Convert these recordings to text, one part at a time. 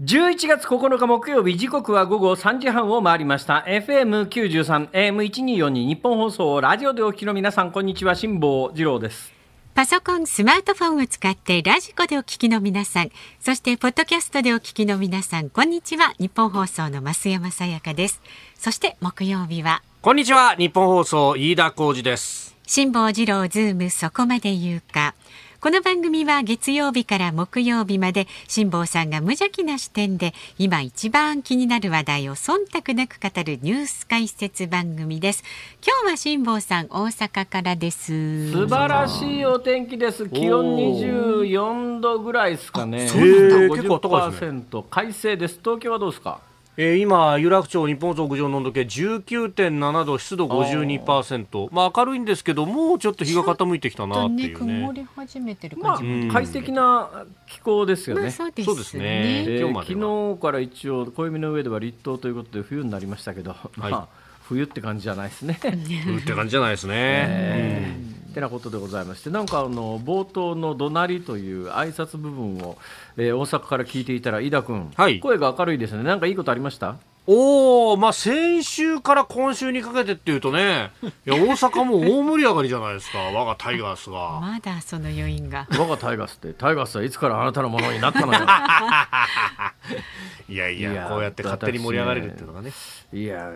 11月9日木曜日時刻は午後3時半を回りました FM93 AM1242 日本放送ラジオでお聞きの皆さんこんにちは辛坊二郎ですパソコンスマートフォンを使ってラジコでお聞きの皆さんそしてポッドキャストでお聞きの皆さんこんにちは日本放送の増山さやかですそして木曜日はこんにちは日本放送飯田浩二です辛坊二郎ズームそこまで言うかこの番組は月曜日から木曜日まで辛坊さんが無邪気な視点で今一番気になる話題を忖度なく語るニュース解説番組です今日は辛坊さん大阪からです素晴らしいお天気です気温24度ぐらいですかね、結構高いですね快晴です東京はどうですかえー、今、有楽町日本屋上の温度計19.7度、湿度52%、あまあ、明るいんですけど、もうちょっと日が傾いてきたなっていうね、ね曇り始めてる感じ、まあ、快適な気候ですよね、まあ、そうですね、えー、昨日から一応、暦の上では立冬ということで、冬になりましたけど、はい、まあ冬って感じじゃないですね冬って感じじゃないですね。てなことでございましてなんかあの冒頭の「怒鳴り」という挨拶部分を、えー、大阪から聞いていたら井田君、はい、声が明るいですねなんかいいことありましたおおまあ先週から今週にかけてっていうとね いや大阪も大盛り上がりじゃないですか我がタイガースがまだその余韻が我がタイガースってタイガースはいつからあなたのものになったのか。いやいやこうやって勝手に盛り上がれるっていうのがねいや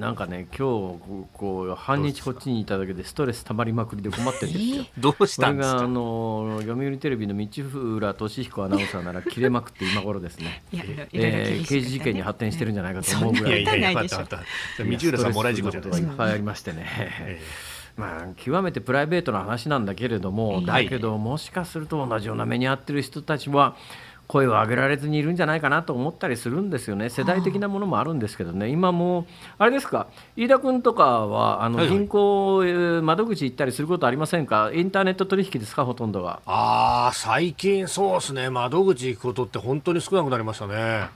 なんかね今日こう半日こっちにいただけでストレス溜まりまくりで困ってるんですよ、どうしたんですかあの読売テレビの道浦俊彦アナウンサーなら切れまくって今頃ですねいや、えー、刑事事件に発展してるんじゃないかと思うぐらい。いいやいや、道浦さんもらい事故じゃないですか。っぱいありましてね。まあ、極めてプライベートな話なんだけれども、だけどもしかすると同じような目に遭ってる人たちは声を上げられずにいるんじゃないかなと思ったりするんですよね世代的なものもあるんですけどね今もあれですか飯田君とかはあの銀行窓口行ったりすることありませんかインターネット取引ですかほとんどがあ最近そうですね窓口行くことって本当に少なくなりましたね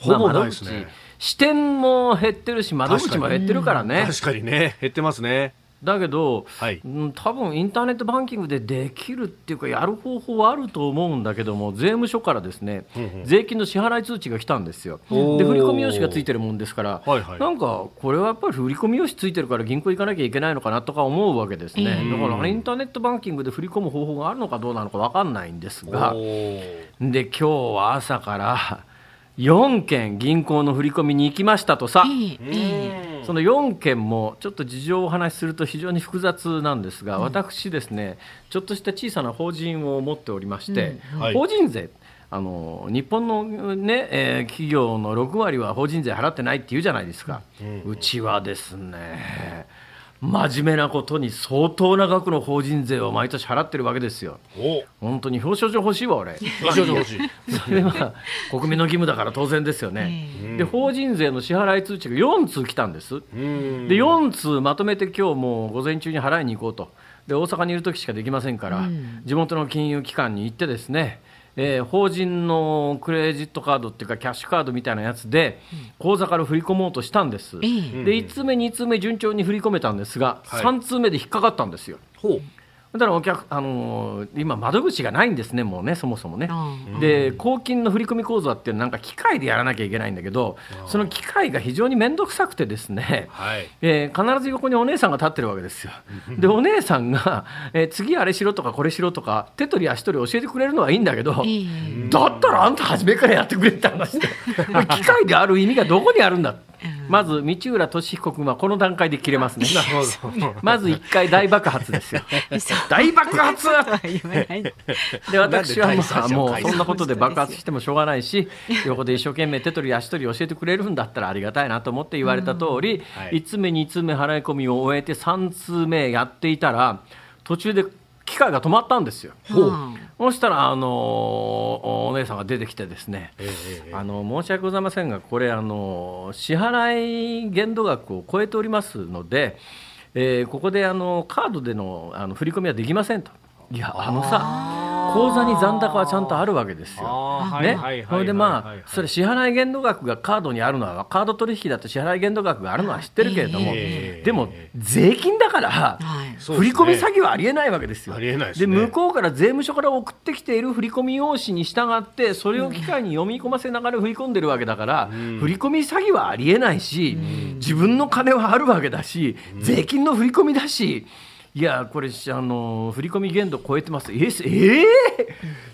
ほぼないですね、まあ支店も減ってるし窓口も減ってるからね確かにね減ってますねだけど、はい、多分インターネットバンキングでできるっていうかやる方法はあると思うんだけども税務署からですね、うんうん、税金の支払い通知が来たんですよで振込用紙がついてるもんですから、はいはい、なんかこれはやっぱり振込用紙ついてるから銀行行かなきゃいけないのかなとか思うわけですね、だからインターネットバンキングで振り込む方法があるのかどうなのか分かんないんですがで今日は朝から4件銀行の振り込みに行きましたとさ、その4件もちょっと事情をお話しすると非常に複雑なんですが、私ですねちょっとした小さな法人を持っておりまして、法人税あの日本のね、えー、企業の6割は法人税払ってないって言うじゃないですか、うちはですね真面目なことに相当な額の法人税を毎年払ってるわけですよ。本当に表彰状欲しいわ俺。表彰状欲しい。それは国民の義務だから当然ですよね。で法人税の支払い通知が4通来たんです。で4通まとめて今日も午前中に払いに行こうと。で大阪にいる時しかできませんから、地元の金融機関に行ってですねえー、法人のクレジットカードっていうかキャッシュカードみたいなやつで、口座から振り込もうとしたんです、うん、で1通目2通目順調に振り込めたんですが、はい、3通目で引っかかったんですよ。ほうだからお客、あのー、今窓口がないんですねもうねそもそもね、うん、で公金の振込口座ってなんか機械でやらなきゃいけないんだけど、うん、その機械が非常に面倒くさくてですね、はい、えー、必ず横にお姉さんが立ってるわけですよ でお姉さんが、えー、次あれしろとかこれしろとか手取り足取り教えてくれるのはいいんだけど、だったらあんた初めからやってくれって話で 機械である意味がどこにあるんだってまず道浦俊彦君はこの段階で切れますね。まず一回大爆発ですよ。大爆発で私はまあもうそんなことで爆発してもしょうがないし横で一生懸命手取り足取り教えてくれるんだったらありがたいなと思って言われた通り、一、はい、1通目2通目払い込みを終えて3通目やっていたら途中で機械が止まったんですよ。そしたらあのお姉さんが出てきてですね、あの申し訳ございませんがこれあの支払い限度額を超えておりますので、えー、ここであのカードでのあの振り込みはできませんと。いやあのさ口座に残高はちゃんとあるわけですよ。ね、それでまあそれ支払い限度額がカードにあるのはカード取引だと支払い限度額があるのは知ってるけれども、えー、でも税金だから、はい、振込詐欺はありえないわけですよ。で、ねで向こうから税務署から送ってきている振込用紙に従ってそれを機会に読み込ませながら振り込んでるわけだから、うん、振込詐欺はありえないし、うん、自分の金はあるわけだし、うん、税金の振り込みだし。うんいやこれあの振込限度超えてますえー、えー、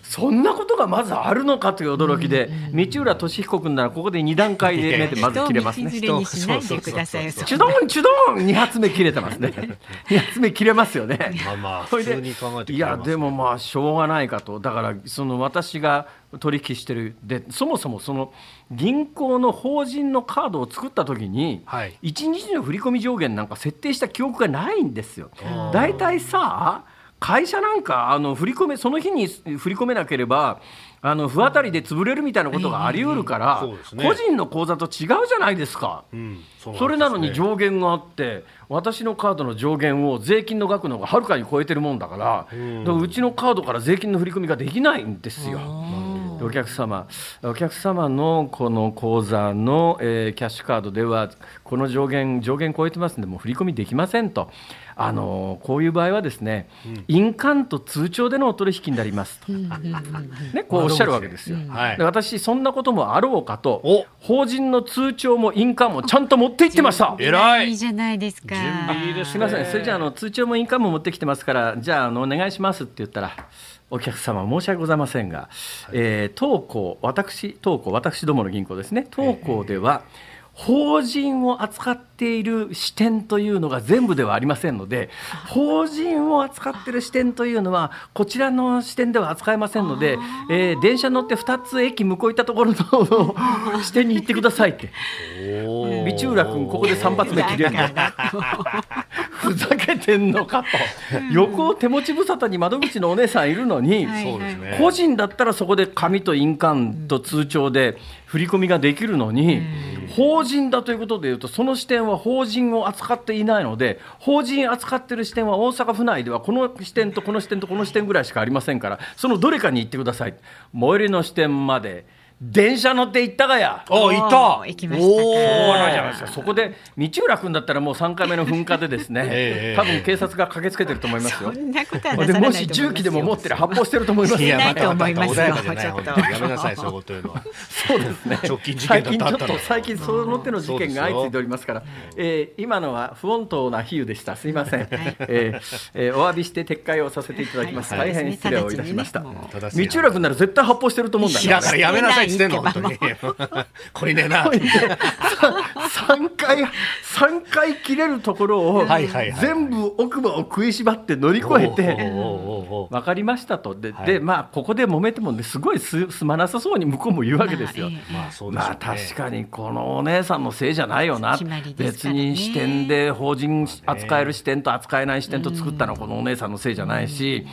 そんなことがまずあるのかという驚きで、うんうん、道浦俊彦君ならここで2段階で目でまず切れますね。人を見しないでください。チュドンチュドン2発目切れてますね。2 発目切れますよね。まあまあ普通に考えて、ね、いやでもまあしょうがないかとだからその私が取引してるでそもそもその。銀行の法人のカードを作った時に、はい、1日の振込上限なんか設定した記憶がないんですよ。大体さ会社なんかあの振り込めその日に振り込めなければあの不当たりで潰れるみたいなことがあり得るから、個人の口座と違うじゃないですか、それなのに上限があって私のカードの上限を税金の額の方がはるかに超えてるもんだから,、うちのカードから税金の振り込みができないんですよ。お客様お客様のこの口座の、えー、キャッシュカードではこの上限上限超えてますんでもう振り込みできませんとあのこういう場合はですね、うん、印鑑と通帳でのお取引になりますと、ね、こうおっしゃるわけですよ、はい、私そんなこともあろうかと法人の通帳も印鑑もちゃんと持って行ってましたえらいいいじゃないですかすみませんそれじゃあの通帳も印鑑も持ってきてますからじゃああのお願いしますって言ったらお客様申し訳ございませんが、はい、えー、当行私東行私どもの銀行ですね東行では、法人を扱ってている視点というのが全部ではありませんので法人を扱っている視点というのはこちらの視点では扱えませんので、えー、電車乗って2つ駅向こう行ったところの 視点に行ってくださいって美中浦君ここで3発目切れるんだふざけてんのかと横手持ち無沙汰に窓口のお姉さんいるのに、はい、個人だったらそこで紙と印鑑と通帳で振り込みができるのに、法人だということでいうとその視点はは法人を扱っていないので、法人扱ってる視点は大阪府内ではこの視点とこの視点とこの視点ぐらいしかありませんから、そのどれかに行ってください。最寄りの支店まで電車乗って行ったがや。お行った。行きましたかそこで道浦君だったらもう3回目の噴火でですね、多分警察が駆けつけてると思いますよ。そんなことはなでもし重銃器でも持ってる発砲してると思いますいよ。や思います穏やかじゃない本当にやめなさいそういうこと言うのは。そうですね。直近事件最近ちょっと最近その手の事件が相次いでおりますから、えー今のは不穏当な比喩でした。すいません。えーえーお詫びして撤回をさせていただきます。はい大変失礼をいたしました。道浦君なら絶対発砲してると思うんだだからやめなさいしてんの本当に。懲りねえな。3 回、3回切れるところを、全部奥歯を食いしばって乗り越えて、分かりましたと。で、でまあ、ここで揉めてもね、すごいすすまなさそうに向こうも言うわけですよ。まあ、確かにこのお姉さんのせいじゃないよな。別に視点で法人扱える視点と扱えない視点と作ったのはこのお姉さんのせいじゃないし、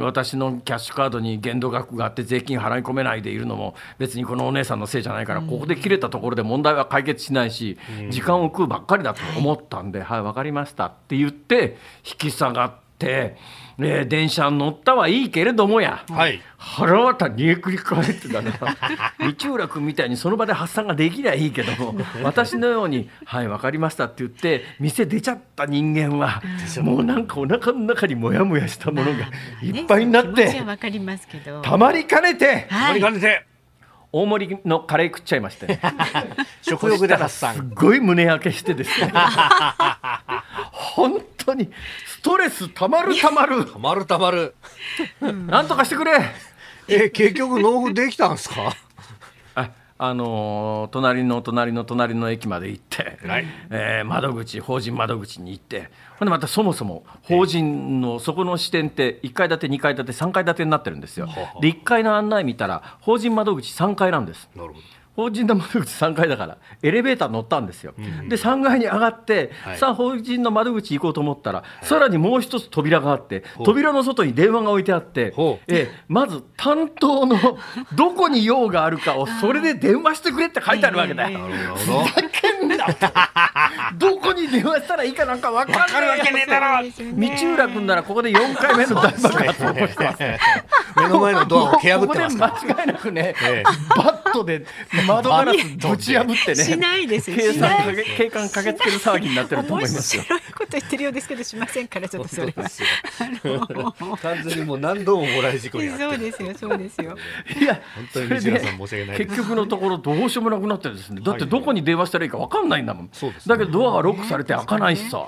私のキャッシュカードに限度額があって税金払い込めないでいるのも別にこのお姉さんのせいじゃないから、ここで切れたところで問題は解決しないし、時間を食うばっかりだと思ったんで、はい、分かりましたって言って、引き下がって。ね、電車乗ったはいいけれどもや、はい、腹渡煮えくり返ってたな 道浦君みたいにその場で発散ができりゃいいけども 私のように「はい分かりました」って言って店出ちゃった人間は、もうなんかお腹の中にモヤモヤしたものがいっぱいになって、たまりかねて、はい、たまりかねて。大盛りのカレー食っちゃいましたね、食欲で発散すごい胸焼けしてですね 本当にストレスたまるたまるたまるたまるなんとかしてくれえ結局納付できたんですかあの隣の隣の隣の駅まで行って、はい、えー、窓口法人窓口に行ってほんでまたそもそも法人のそこの支店って1階建て2階建て3階建てになってるんですよ。で1階の案内見たら法人窓口3階なんです。なるほど法人の窓口3階だからエレベーター乗ったんですよ、うん、で3階に上がって、さあ法人の窓口行こうと思ったら、はい、さらにもう一つ扉があって、はい、扉の外に電話が置いてあって、えまず担当の どこに用があるかをそれで電話してくれって書いてあるわけだよ。どこに電話したらいいかなんか分かるわけねえだろ道浦君ならここで4回目の大爆発を起こしてます、目の前のドアを蹴破ってますからここで間違いなくね、ええ、バットで窓ガラスぶち破ってね。しないですよ。警官警官駆けつける騒ぎになってると思いますよ。白いこと言ってるようですけどしませんからちょっとそれは。完全にもう何度ももらい事故にそうですよそうですよ。いや本当に西村さん申し訳ない結局のところどうしようもなくなってですね。だってどこに電話したらいいかわかんないんだもん。だけどドアがロックされて開かないしさ。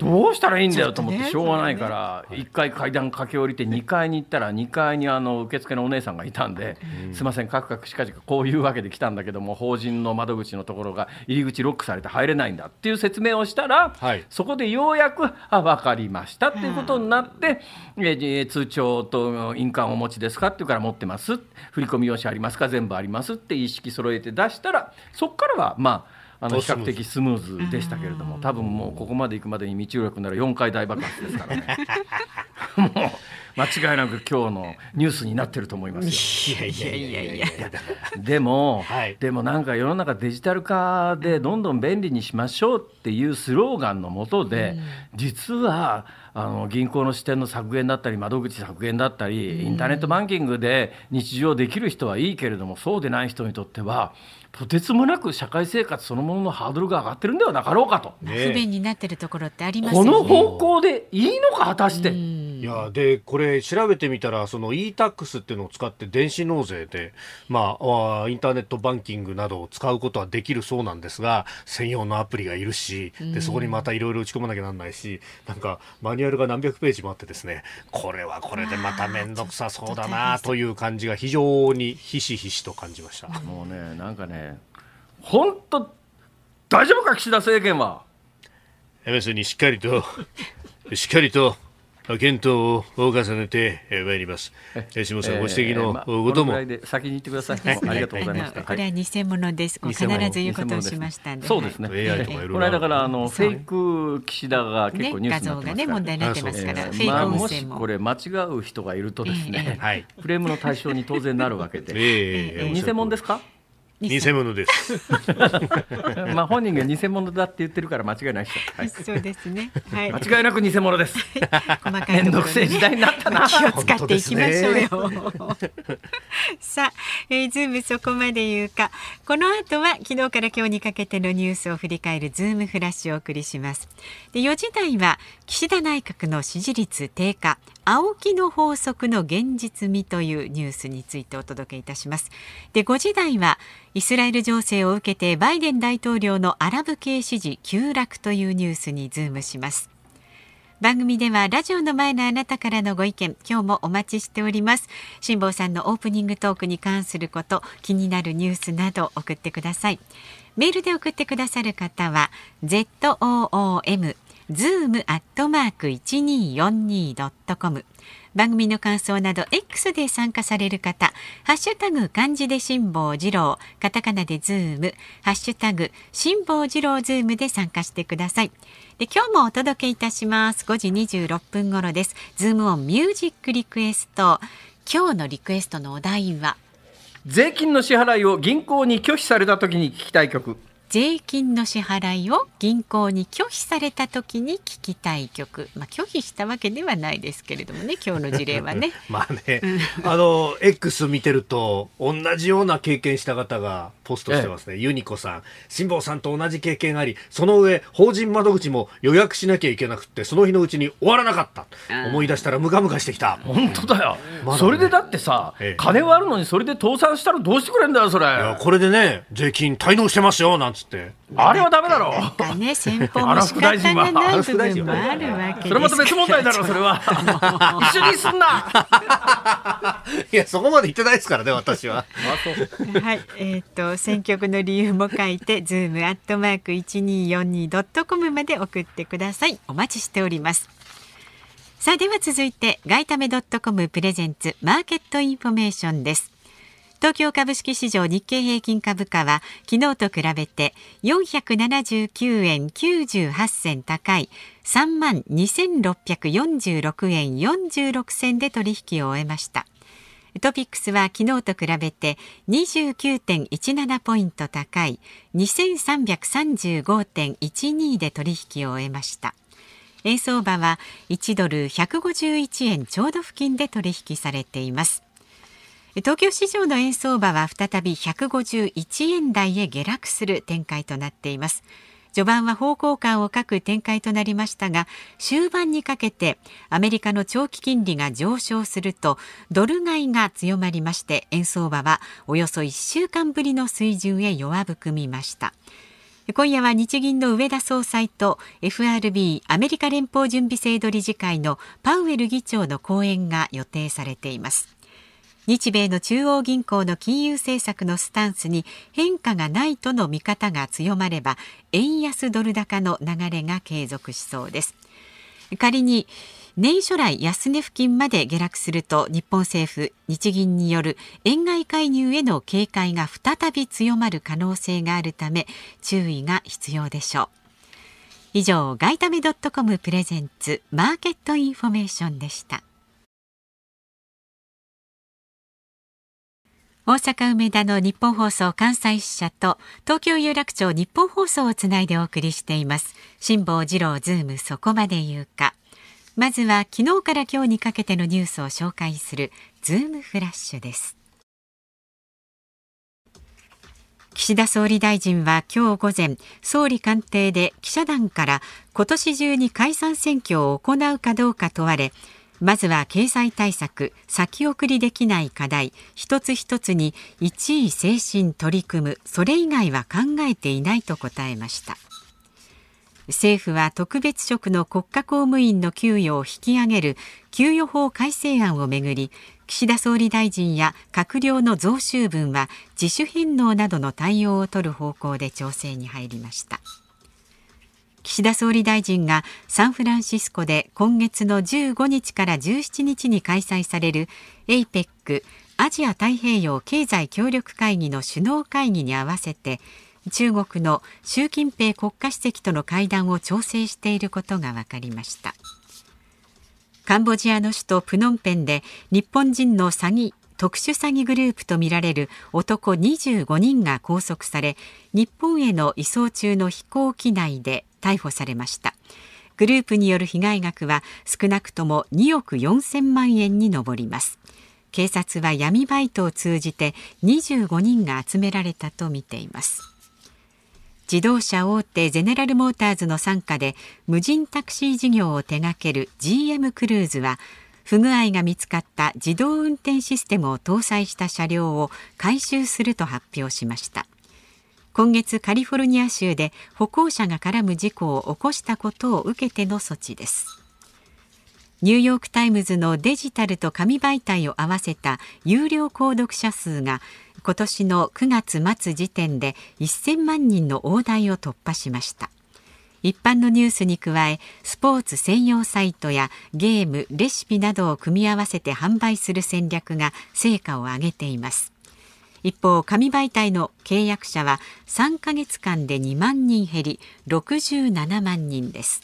どうしたらいいんだよと思ってしょうがないから一回階段駆け下りて二階に行ったら二階にあの受付のお姉さんがいたんで、すみませんカクカクしかじかこういうわけで。来たんだけども法人の窓口のところが入り口ロックされて入れないんだっていう説明をしたら、はい、そこでようやくあ分かりましたっていうことになって、うん、え通帳と印鑑をお持ちですかっていうから持ってます振込用紙ありますか全部ありますって意識揃えて出したらそこからはまああの比較的スムーズでしたけれども多分もうここまで行くまでに未注力なら4回大爆発ですからね。もう間違いなく今日のニュースになってると思いますよ。やいやいやいやいやでも、はい、でもなんか世の中デジタル化でどんどん便利にしましょうっていうスローガンのもとで、実はあの銀行の支店の削減だったり窓口削減だったり、インターネットバンキングで日常できる人はいいけれどもそうでない人にとってはとてつもなく社会生活そのもののハードルが上がってるんではなかろうかと、不便になってるところってあります、ね、この方向でいいのか果たして。いやでこれ調べてみたらその e-tax っていうのを使って電子納税で、まあ、インターネットバンキングなどを使うことはできるそうなんですが専用のアプリがいるしでそこにまたいろいろ打ち込まなきゃなんないしなんかマニュアルが何百ページもあってですねこれはこれでまた面倒くさそうだなという感じが非常にひしひしと感じました もうねなんかね本当大丈夫か岸田政権は別にしっかりとしっかりと検討を重ねてまいります。下さんご指摘のことも、えーまあ、先に言ってください。ね、ありがとうございますこれは偽物です。必ず言うことをしましたんで。そうですね。AI とかいろいろ。これだからあのフェイク岸田が結構ニュースになってますから。画像がね問題になってますから。フェイク音声も。もしこれ間違う人がいるとですね、フレームの対象に当然なるわけで。ええ偽物ですか？偽物です。まあ本人が偽物だって言ってるから間違いないでそうですね。はい。間違いなく偽物です。細かいところ、ね、時代になったな。気を使っていきましょうよ。さあ、えー、ズームそこまで言うか。この後は昨日から今日にかけてのニュースを振り返るズームフラッシュをお送りします。で、四時台は岸田内閣の支持率低下、青木の法則の現実味というニュースについてお届けいたします。で、五時台はイスラエル情勢を受けてバイデン大統領のアラブ系支持急落というニュースにズームします番組ではラジオの前のあなたからのご意見今日もお待ちしております辛坊さんのオープニングトークに関すること気になるニュースなど送ってくださいメールで送ってくださる方は ZOOM ズームアットマーク一二四二 c o m 番組の感想など X で参加される方ハッシュタグ漢字で辛坊治郎カタカナでズームハッシュタグ辛坊治郎ズームで参加してくださいで今日もお届けいたします5時26分頃ですズームオンミュージックリクエスト今日のリクエストのお題は税金の支払いを銀行に拒否された時に聞きたい曲税金の支払いを銀行に拒否された時に聞きたい曲、まあ、拒否したわけではないですけれどもね今日の事例はね。まあねあの X 見てると同じような経験した方がポストしてますね、ええ、ユニコさん辛坊さんと同じ経験ありその上法人窓口も予約しなきゃいけなくてその日のうちに終わらなかった思い出したらムカムカしてきた本当だよ、まだそれでだってさ、ええ、金はあるのにそれで倒産したらどうしてくれんだよそれこれでね税金滞納してますよなんてつって、あれはダメだろう。ね、先方の仕方がない部分もあるわけそれまた別問題だろう、それは。一緒にすんな。いや、そこまで言ってないですからね、私は。はい、えっ、ー、と、選曲の理由も書いて、ズームアットマーク一二四二ドットコムまで送ってください。お待ちしております。さあ、では続いて、外為ドットコムプレゼンツマーケットインフォメーションです。東京株式市場日経平均株価は昨日と比べて479円98銭高い3万2646円46銭で取引を終えましたトピックスは昨日と比べて29.17ポイント高い2335.12で取引を終えました円相場は1ドル151円ちょうど付近で取引されています東京市場の円相場は再び151円台へ下落する展開となっています序盤は方向感を欠く展開となりましたが終盤にかけてアメリカの長期金利が上昇するとドル買いが強まりまして円相場はおよそ1週間ぶりの水準へ弱含みました今夜は日銀の上田総裁と FRB アメリカ連邦準備制度理事会のパウエル議長の講演が予定されています日米の中央銀行の金融政策のスタンスに変化がないとの見方が強まれば円安ドル高の流れが継続しそうです仮に年初来安値付近まで下落すると日本政府日銀による円外介入への警戒が再び強まる可能性があるため注意が必要でしょう以上外為ドットコムプレゼンツマーケットインフォメーションでした大阪梅田の日本放送関西支社と東京有楽町日本放送をつないでお送りしています辛坊治郎ズームそこまで言うかまずは昨日から今日にかけてのニュースを紹介するズームフラッシュです岸田総理大臣は今日午前総理官邸で記者団から今年中に解散選挙を行うかどうか問われまずは経済対策、先送りできない課題、一つ一つに一位精神取り組む、それ以外は考えていないと答えました。政府は特別職の国家公務員の給与を引き上げる給与法改正案をめぐり、岸田総理大臣や閣僚の増収分は自主返納などの対応を取る方向で調整に入りました。岸田総理大臣がサンフランシスコで今月の15日から17日に開催される APEC アジア太平洋経済協力会議の首脳会議に合わせて中国の習近平国家主席との会談を調整していることが分かりましたカンボジアの首都プノンペンで日本人の詐欺特殊詐欺グループとみられる男25人が拘束され日本への移送中の飛行機内で逮捕されましたグループによる被害額は少なくとも2億4000万円に上ります警察は闇バイトを通じて25人が集められたとみています自動車大手ゼネラルモーターズの傘下で無人タクシー事業を手掛ける GM クルーズは不具合が見つかった自動運転システムを搭載した車両を回収すると発表しました今月カリフォルニア州で歩行者が絡む事故を起こしたことを受けての措置ですニューヨーク・タイムズのデジタルと紙媒体を合わせた有料購読者数が今年の9月末時点で1000万人の大台を突破しました一般のニュースに加えスポーツ専用サイトやゲームレシピなどを組み合わせて販売する戦略が成果を上げています一方紙媒体の契約者は3ヶ月間で2万人減り67万人です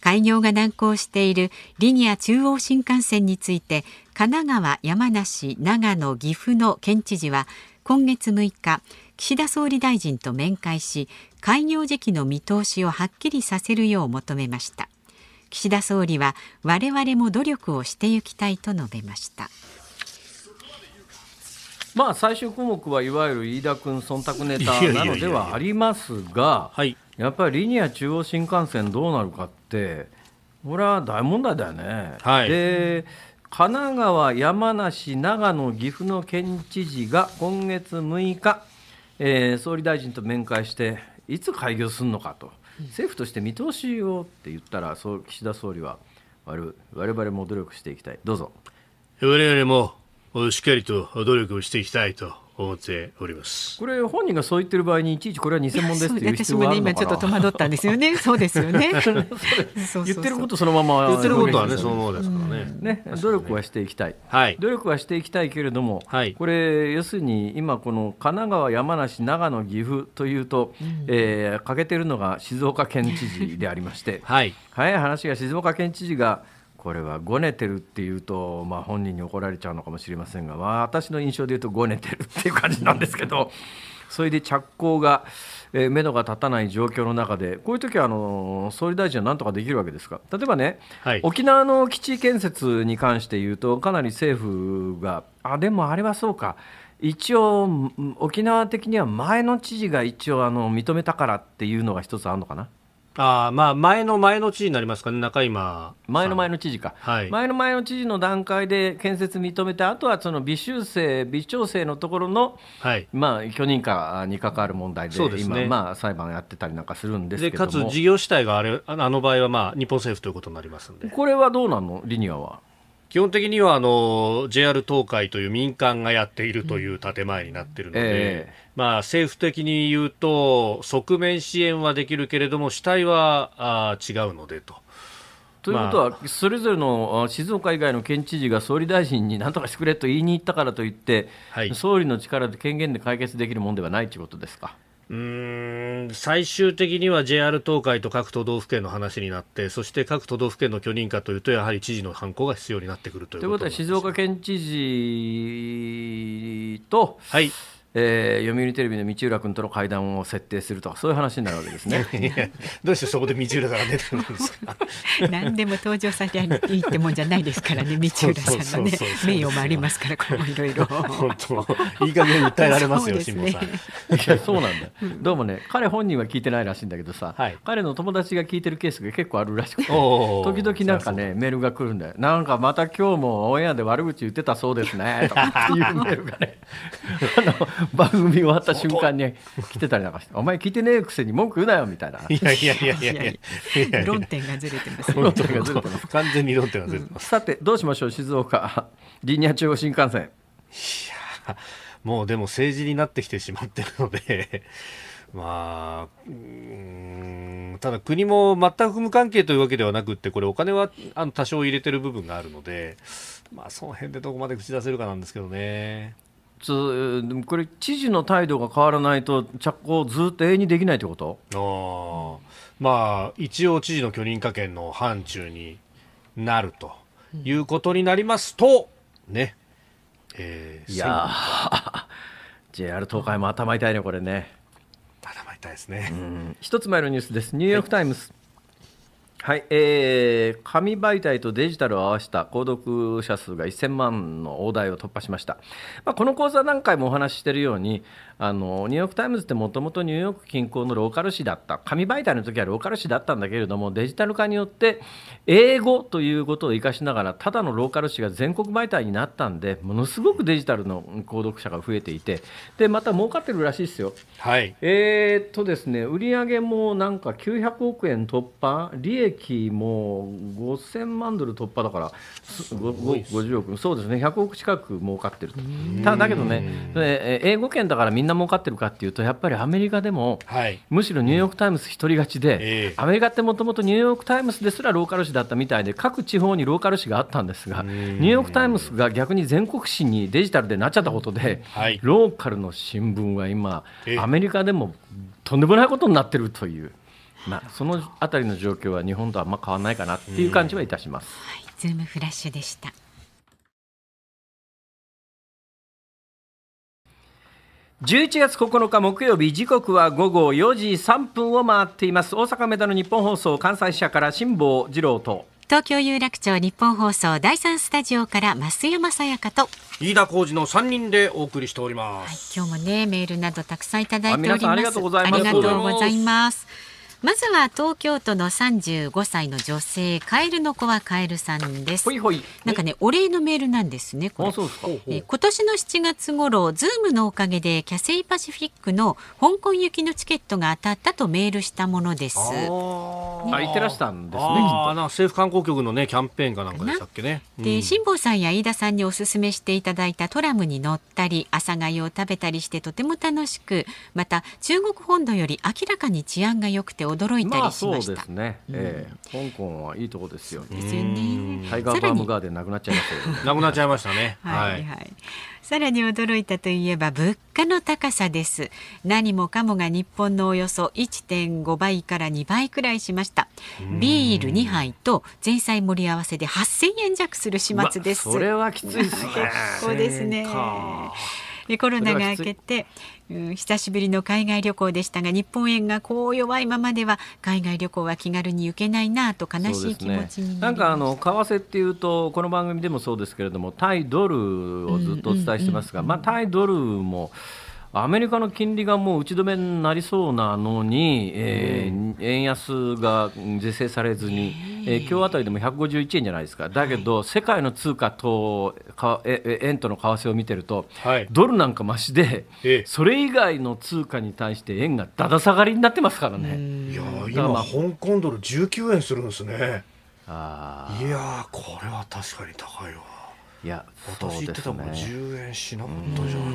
開業が難航しているリニア中央新幹線について神奈川山梨長野岐阜の県知事は今月6日岸田総理大臣と面会し開業時期の見通しをはっきりさせるよう求めました岸田総理は我々も努力をしていきたいと述べましたまあ、最終項目はいわゆる飯田君忖度ネタなのではありますが、やっぱりリニア中央新幹線どうなるかって、これは大問題だよね。はい、で神奈川、山梨、長野、岐阜の県知事が今月6日、えー、総理大臣と面会していつ開業するのかと、政府として見通しをって言ったら岸田総理は我々も努力していきたいどうぞ我々もしっかりと努力をしていきたいと思っておりますこれ本人がそう言ってる場合にいちいちこれは偽物ですっていう必要私も今ちょっと戸惑ったんですよねそうですよね 言ってることそのまま言ってることはねそのままですからねね努力はしていきたい、はい、努力はしていきたいけれども、はい、これ要するに今この神奈川山梨長野岐阜というと、うえ欠けてるのが静岡県知事でありましてはい、早い話が静岡県知事がこれはごねてるっていうと、まあ、本人に怒られちゃうのかもしれませんが、まあ、私の印象でいうとごねてるっていう感じなんですけど それで着工が、えー、目処が立たない状況の中でこういう時はあの総理大臣は何とかできるわけですか例えばね、はい、沖縄の基地建設に関して言うとかなり政府があでもあれはそうか一応沖縄的には前の知事が一応あの認めたからっていうのが一つあるのかな。あまあ前の前の知事になりますかね、中今前の前の知事か、はい、前の前の知事の段階で建設認めて、あとはその微修正、微調整のところの、はいまあ、許認可に関わる問題で、でね、今、まあ、裁判やってたりなんかするんですけどかつ事業主体があれあの場合は、まあ、日本政府ということになりますんで。これはどうなの、リニアは。基本的にはあの JR 東海という民間がやっているという建前になっているので、うんえーまあ、政府的に言うと、側面支援はできるけれども、主体はあ違うのでと。ということは、まあ、それぞれの静岡以外の県知事が総理大臣になんとかしてくれと言いに行ったからといって、はい、総理の力で権限で解決できるものではないということですか。うん最終的には JR 東海と各都道府県の話になって、そして各都道府県の許認可というと、やはり知事の犯行が必要になってくるということということは、静岡県知事と、はいえー、読売テレビの道浦君との会談を設定するとかそういう話になるわけですね。どうしてそこで道浦さんが出てるんですか。何でも登場されていいってもんじゃないですからね 道浦さんのね名誉もありますからこれもいろいろ。本当いい加減訴えられますよ辛坊、ね、さん。いやそうなんだ。どうもね彼本人は聞いてないらしいんだけどさ、はい、彼の友達が聞いてるケースが結構あるらしくて時々なんかねメールが来るんだよ。なんかまた今日もオンエアで悪口言ってたそうですねとかいうメールがね。あの 番組終わった瞬間に来てたりなんかして「お前聞いてねえくせに文句言うなよ」みたいな。いやいやいやいやいや論点がずれてます。論点がずれてます。完全に論点がずれてます。さてどうしましょう静岡リニア中央新幹線。いやもうでも政治になってきてしまってるので まあ、うんただ国も全く無関係というわけではなくてこれお金はあの多少入れてる部分があるので、まあ、その辺でどこまで口出せるかなんですけどね。つでもこれ、知事の態度が変わらないと、着工、ずっと永遠にできないということあ、まあ、一応、知事の許認可権の範疇になるということになりますと、ね、えー、いやー、JR 東海も頭痛いね、これね。頭痛いですね、うん、一つ前のニュースです、ニューヨーク・タイムズ。はい、えー、紙媒体とデジタルを合わせた購読者数が1000万の大台を突破しました、まあ、この講座何回もお話ししているようにあのニューヨーク・タイムズってもともとニューヨーク近郊のローカル紙だった紙媒体の時はローカル紙だったんだけれどもデジタル化によって英語ということを生かしながらただのローカル紙が全国媒体になったんでものすごくデジタルの購読者が増えていてでまた儲かってるらしいですよ。はい、えー、っとですね売上もなんか900億円突破利益も5000万ドル突破だから50億そうですね100億近く儲かってると。ただけどね英語圏だからみんなな儲かってるかっていうと、やっぱりアメリカでも、はい、むしろニューヨーク・タイムズ1人勝ちで、うんえー、アメリカってもともとニューヨーク・タイムズですらローカル紙だったみたいで、各地方にローカル紙があったんですが、ニューヨーク・タイムズが逆に全国紙にデジタルでなっちゃったことで、はい、ローカルの新聞は今、えー、アメリカでもとんでもないことになってるという。まあ、そのあたりの状況は日本とあんま変わらないかなっていう感じはいたします。ズームフラッシュでした。11月9日木曜日時刻は午後4時3分を回っています大阪メダル日本放送関西社から辛坊治郎と東京有楽町日本放送第三スタジオから増山さやかと飯田浩二の3人でお送りしております、はい、今日もねメールなどたくさんいただいておりますありがとうございますまずは東京都の三十五歳の女性カエルの子はカエルさんですほいほいなんかねお礼のメールなんですねこれえ今年の七月頃ズームのおかげでキャセイパシフィックの香港行きのチケットが当たったとメールしたものですあ、いてらしたんですねあな政府観光局のねキャンペーンかなんかでしたっけね、で辛坊さんや飯田さんにおすすめしていただいたトラムに乗ったり朝がを食べたりしてとても楽しくまた中国本土より明らかに治安が良くて驚いたりしました、まあ、ね、えー、香港はいいとこですよですよねタイガーバームガーデンなくなっちゃいましたなくなっちゃいましたねはい、はい、はい、さらに驚いたといえば物価の高さです何もかもが日本のおよそ1.5倍から2倍くらいしましたビール2杯と前菜盛り合わせで8 0円弱する始末です、ま、それはきついですね結構ですねコロナが明けて、うん、久しぶりの海外旅行でしたが日本円がこう弱いままでは海外旅行は気軽に行けないなと悲しい気持ちにな、ね、なんかあの為替っていうとこの番組でもそうですけれども対ドルをずっとお伝えしてますが、まあ、対ドルも。アメリカの金利がもう打ち止めになりそうなのに、えー、円安が是正されずに、えー、今日あたりでも151円じゃないですか、だけど、世界の通貨とかえ円との為替を見てると、はい、ドルなんかましで、それ以外の通貨に対して円がだだ下がりになってますからね。いや今、まあ、香港ドル19円するんですね。あいやこれは確かに高いわ。いや私言ってたもん、ね、10円しなかったじゃないかな、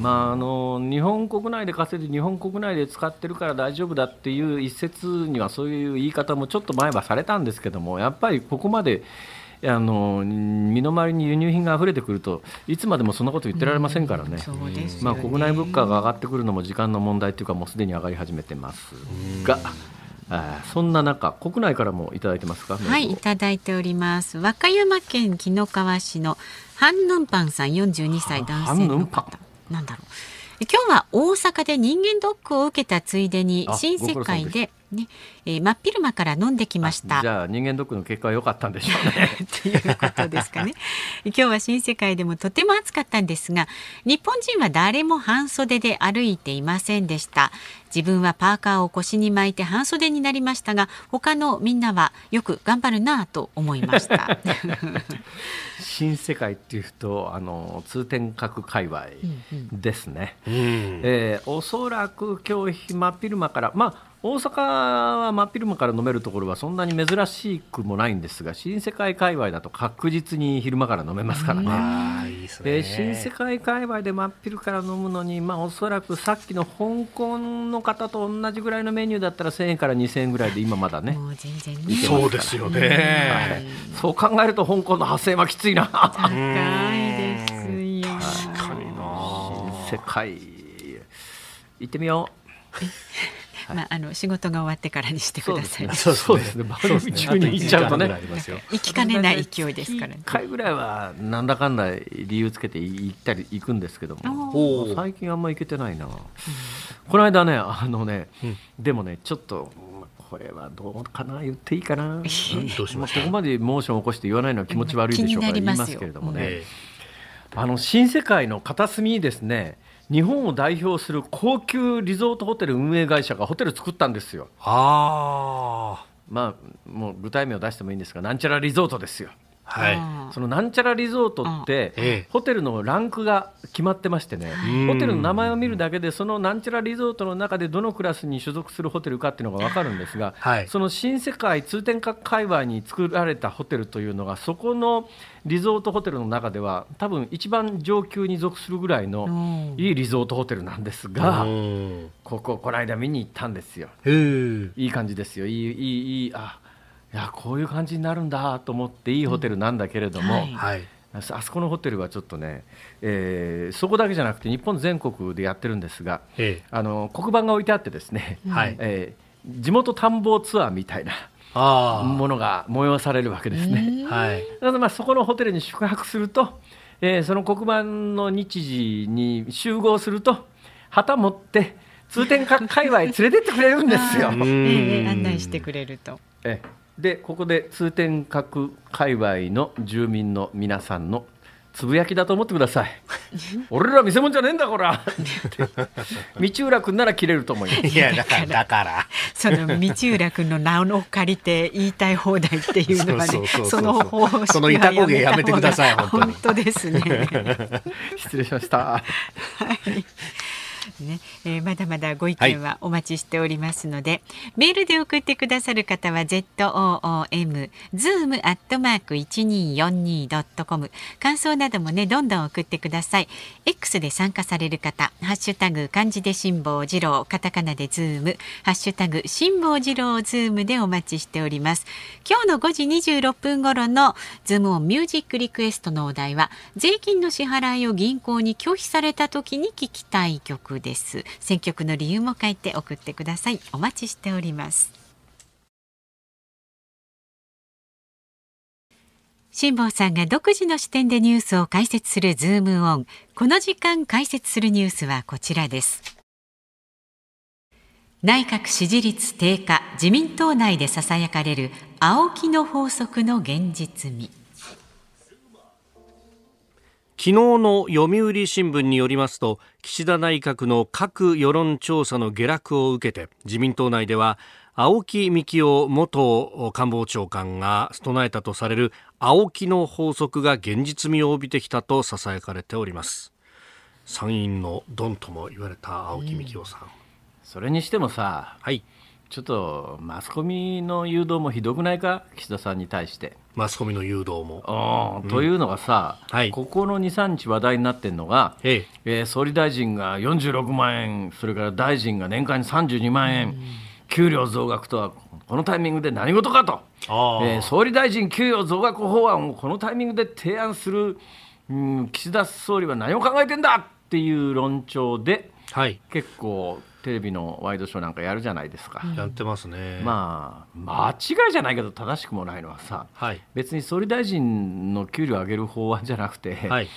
まあ、あの日本国内で稼いで日本国内で使ってるから大丈夫だっていう一説にはそういう言い方もちょっと前はされたんですけどもやっぱりここまであの身の回りに輸入品があふれてくるといつまでもそんなこと言ってられませんからねうんね、まあ、国内物価が上がってくるのも時間の問題というかもうすでに上がり始めてますが。そんな中国内からもいただいてますかはいいただいております和歌山県紀の川市のハンヌンパンさん四十二歳男性の方なんだろう今日は大阪で人間ドックを受けたついでに新世界でね、えー、真っ昼間から飲んできましたじゃあ人間ドックの結果は良かったんでしょうねと いうことですかね 今日は新世界でもとても暑かったんですが日本人は誰も半袖で歩いていませんでした自分はパーカーを腰に巻いて半袖になりましたが他のみんなはよく頑張るなと思いました新世界っていうとあの通天閣界隈ですね、うんうん、えー、おそらく今日真昼間からまあ大阪は真昼間から飲めるところはそんなに珍しくもないんですが新世界界隈だと確実に昼間から飲めますからね。いすね、新世界界隈で真っ昼から飲むのに、まあ、おそらくさっきの香港の方と同じぐらいのメニューだったら1000円から2000円ぐらいで今まだねもう全然ねそうですよね、はい、そう考えると香港の発生はきついな高いですよ確かにな新世界行ってみよう はい、まああの仕事が終わってからにしてください。そうですね。そうすね。中に行っちゃうとね、行きかねない勢いですからね。回ぐらいはなんだかんだ理由つけて行ったり行くんですけども、最近あんま行けてないな。この間ねあのね、でもねちょっと。これはどうかな言っていいかな。どうしましここまでモーションを起こして言わないのは気持ち悪いでしょうから言いますけれどもね。あの新世界の片隅にですね、日本を代表する高級リゾートホテル運営会社がホテル作ったんですよ。あまあもう具体名を出してもいいんですがなんちゃらリゾートですよ。はい、そのなんちゃらリゾートって、ええ、ホテルのランクが決まってましてね、ホテルの名前を見るだけで、そのなんちゃらリゾートの中でどのクラスに所属するホテルかっていうのが分かるんですが、はい、その新世界通天閣界隈に作られたホテルというのが、そこのリゾートホテルの中では、多分一番上級に属するぐらいのいいリゾートホテルなんですが、ここ、この間見に行ったんですよ、いい感じですよ、いい、いい、いい、あいやこういう感じになるんだと思っていいホテルなんだけれども、うんはい、あそこのホテルはちょっとね、えー、そこだけじゃなくて日本全国でやってるんですが、ええ、あの黒板が置いてあってですね、はい、えー、地元探訪ツアーみたいな。ものが催されるわけですね。なのでまあそこのホテルに宿泊すると、えー、その黒板の日時に集合すると旗持って通天閣界隈連れてってくれるんですよ。案内してくれると。えでここで通天閣界隈の住民の皆さんのつぶやきだと思ってください 俺ら見せ物じゃねえんだこら 道浦君なら切れると思いますいやだからだから その道浦君の名を借りて言いたい放題っていうのはねその方法そのいたこげやめてください本当ですね失礼しました、はいね、えー、まだまだご意見はお待ちしておりますので、はい、メールで送ってくださる方は z o o m zoom アットマーク一二四二ドットコム感想などもねどんどん送ってください。X で参加される方、ハッシュタグ漢字で辛坊治郎、カタカナでズーム、ハッシュタグ辛坊治郎ズームでお待ちしております。今日の五時二十六分頃のズームオンミュージックリクエストのお題は税金の支払いを銀行に拒否された時に聞きたい曲。です選曲の理由も書いて送ってくださいお待ちしております辛坊さんが独自の視点でニュースを解説するズームオンこの時間解説するニュースはこちらです内閣支持率低下自民党内でささやかれる青木の法則の現実味昨日の読売新聞によりますと岸田内閣の各世論調査の下落を受けて自民党内では青木幹夫元官房長官が唱えたとされる青木の法則が現実味を帯びてきたとささやかれております参院のドンとも言われた青木幹夫さん、うん、それにしてもさ、はい、ちょっとマスコミの誘導もひどくないか岸田さんに対してマスコミの誘導も。というのがさ、はい、ここの23日話題になってるのが、ええー、総理大臣が46万円それから大臣が年間に32万円、給料増額とはこのタイミングで何事かと、えー、総理大臣給与増額法案をこのタイミングで提案する、うん、岸田総理は何を考えてんだっていう論調で、はい、結構テレビのワイドショーなんかやるじゃないですか。やってますね。まあ間違いじゃないけど正しくもないのはさ、はい、別に総理大臣の給料を上げる法案じゃなくて、はい、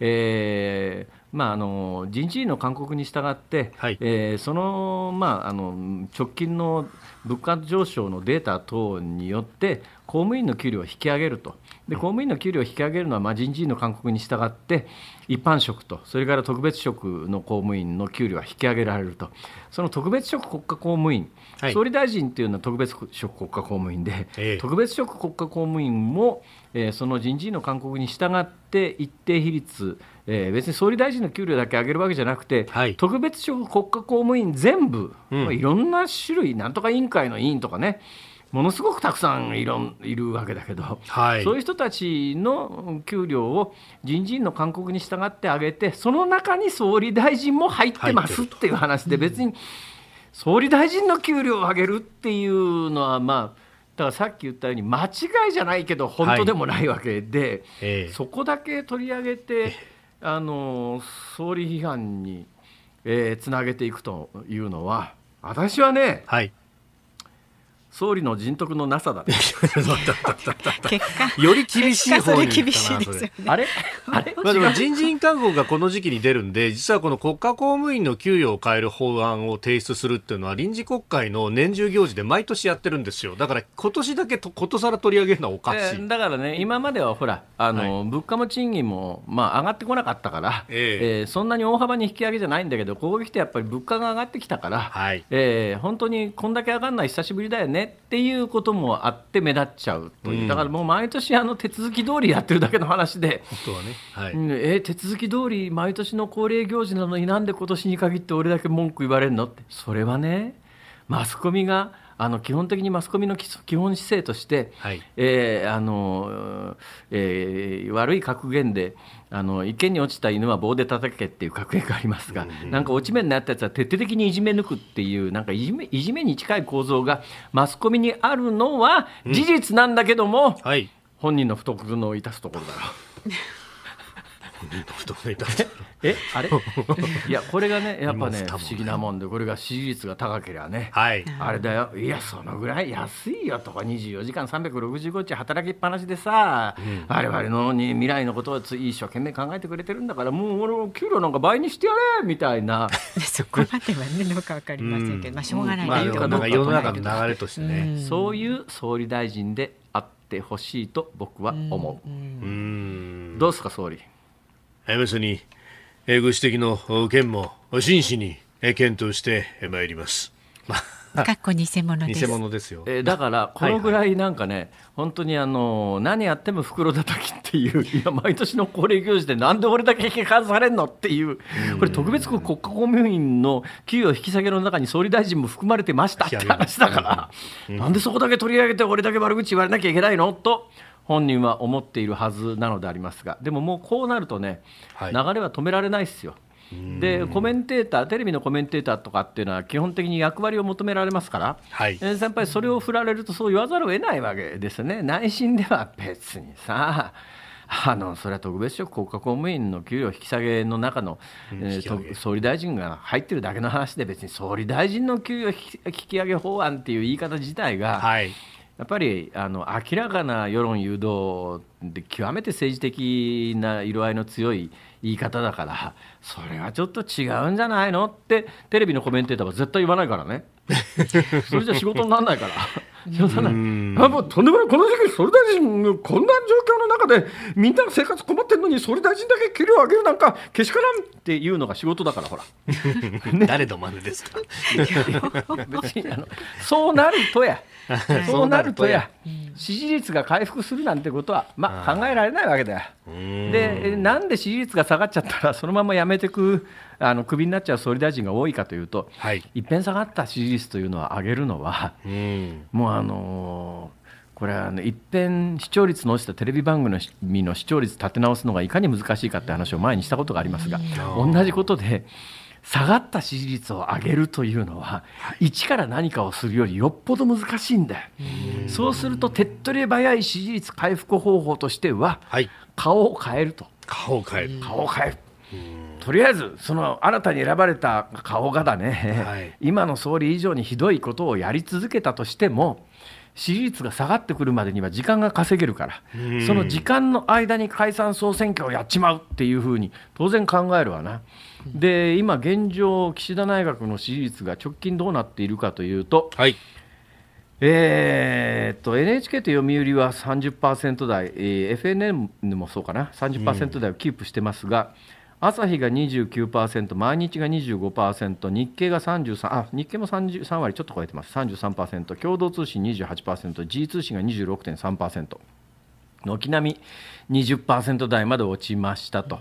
えーまあ、あの人事院の勧告に従って、はい、えー、その,、まあ、あの直近の物価上昇のデータ等によって、公務員の給料を引き上げると、で公務員の給料を引き上げるのは、まあ、人事院の勧告に従って、一般職と、それから特別職の公務員の給料は引き上げられると、その特別職国家公務員、はい、総理大臣というのは特別職国家公務員で、ええ、特別職国家公務員も、えー、その人事院の勧告に従って、一定比率、えー、別に総理大臣の給料だけ上げるわけじゃなくて、はい、特別職国家公務員全部、うん、まあ、いろんな種類、なんとか委員会の委員とかね、ものすごくたくさんいろいるわけだけど、はい、そういう人たちの給料を人事院の勧告に従って上げて、その中に総理大臣も入ってますっていう話で、別に総理大臣の給料を上げるっていうのは、まあ、だからさっき言ったように間違いじゃないけど本当でもないわけで、はいえそこだけ取り上げてあの総理批判に、えー、つなげていくというのは私はね、はい、総理の人徳のなさだ、結果より厳しい方に厳しいです、ね、あれあれ、ま あ、でも人事院勧告がこの時期に出るんで実はこの国家公務員の給与を変える法案を提出するっていうのは臨時国会の年中行事で毎年やってるんですよだから今年だけとことさら取り上げるのはおかしい、えー、だからね今まではほらあの、はい、物価も賃金も、まあ、上がってこなかったから、えー、えー、そんなに大幅に引き上げじゃないんだけどここに来てやっぱり物価が上がってきたから、はいえー、本当にこんだけ上がらない久しぶりだよねねっていうこともあって目立っちゃうという、うん、だからもう毎年あの手続き通りやってるだけの話で本当はね、はいえー、手続き通り毎年の恒例行事なのになんで今年に限って俺だけ文句言われるのってそれはねマスコミがあの基本的にマスコミの基礎基本姿勢として、はいえーあのえー、悪い格言であの池に落ちた犬は棒で叩けっていう格言がありますが、うんうん、なんか落ち目になったやつは徹底的にいじめ抜くっていうなんかいじめいじめに近い構造がマスコミにあるのは事実なんだけども、うんはい、本人の不得の致すところだろう。えあれいやこれがねやっぱね不思議なもんでこれが支持率が高ければね、はい、あれだよいやそのぐらい安いよとか24時間365日働きっぱなしでさ、うん、我々のに未来のことをつ一生懸命考えてくれてるんだからもう俺の給料なんか倍にしてやれみたいな そこまではねどうか分かりませんけど、うん、まあしょうがない、ねまあ、世の中の流れとしてね、うん、そういう総理大臣であってほしいと僕は思う。うどうですか総理別にご指摘の件も真摯に検討してまいります。かっこ偽物です。偽物ですよ。えだからこのぐらいなんかね、はいはい、本当にあの何やっても袋叩きっていういや毎年の恒例行事でなんで俺だけ批判されんのっていうこれ特別国家公務員の給与引き下げの中に総理大臣も含まれてましたって話だから、なんでそこだけ取り上げて俺だけ悪口言われなきゃいけないのと。本人は思っているはずなのでありますがでももうこうなるとね、はい、流れは止められないですよ。でコメンテーターテレビのコメンテーターとかっていうのは基本的に役割を求められますから、はい、先輩それを振られるとそう言わざるを得ないわけですね内心では別にさあのそれは特別職国家公務員の給与引き下げの中の、えー、総理大臣が入ってるだけの話で別に総理大臣の給与引き上げ法案っていう言い方自体が、はい、やっぱりあの明らかな世論誘導で極めて政治的な色合いの強い言い方だからそれはちょっと違うんじゃないのってテレビのコメンテーターは絶対言わないからねそれじゃ仕事にならないから仕方ない。あもうとんでもない、この時期、総理大臣、こんな状況の中で、みんな生活困ってるのに、総理大臣だけ給料上げるなんか、けしからんっていうのが仕事だから、ほら。ね、誰のま似ですか別にあの、そうなるとや、そうなるとや、支持率が回復するなんてことは、まあ、考えられないわけだよ。で、なんで支持率が下がっちゃったら、そのままやめてく。あのクビになっちゃう総理大臣が多いかというと、はい、一変下がった支持率というのは上げるのは、うん、もうあのーこれは、ね、一遍視聴率の落ちたテレビ番組の視聴率立て直すのがいかに難しいかって話を前にしたことがありますが同じことで下がった支持率を上げるというのは、一から何かをするよりよっぽど難しいんだよ。そうすると手っ取り早い支持率回復方法としては、顔を変えると。顔を変える顔を変えるとりあえずその新たに選ばれた顔がだね、はい、今の総理以上にひどいことをやり続けたとしても支持率が下がってくるまでには時間が稼げるから、その時間の間に解散・総選挙をやっちまうっていうふうに当然考えるわな。で今現状岸田内閣の支持率が直近どうなっているかというと、はいえー、と NHK と読売は30%台、え FNN もそうかな30%台をキープしてますが、うん朝日が29%、毎日が25%、日経が33、あ、日経も33割ちょっと超えてます、33%、共同通信28%、G 通信が26.3%、軒並み20%台まで落ちましたと。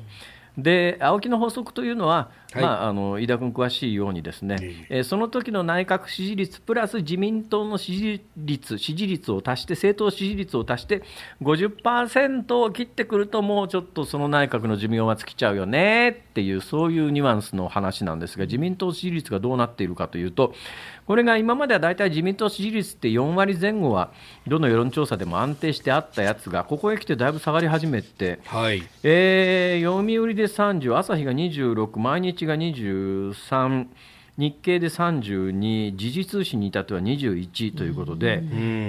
で、青木の法則というのは、まあ、あの井田君、詳しいように、ですね、えー、その時の内閣支持率プラス自民党の支持率、支持率を足して、政党支持率を足して、50%を切ってくると、もうちょっとその内閣の寿命は尽きちゃうよねっていう、そういうニュアンスの話なんですが、自民党支持率がどうなっているかというと、これが今までは大体自民党支持率って4割前後は、どの世論調査でも安定してあったやつが、ここへ来てだいぶ下がり始めて、はいえー、読売で30、朝日が26、毎日が23日経で32時事通信に至っては21ということで、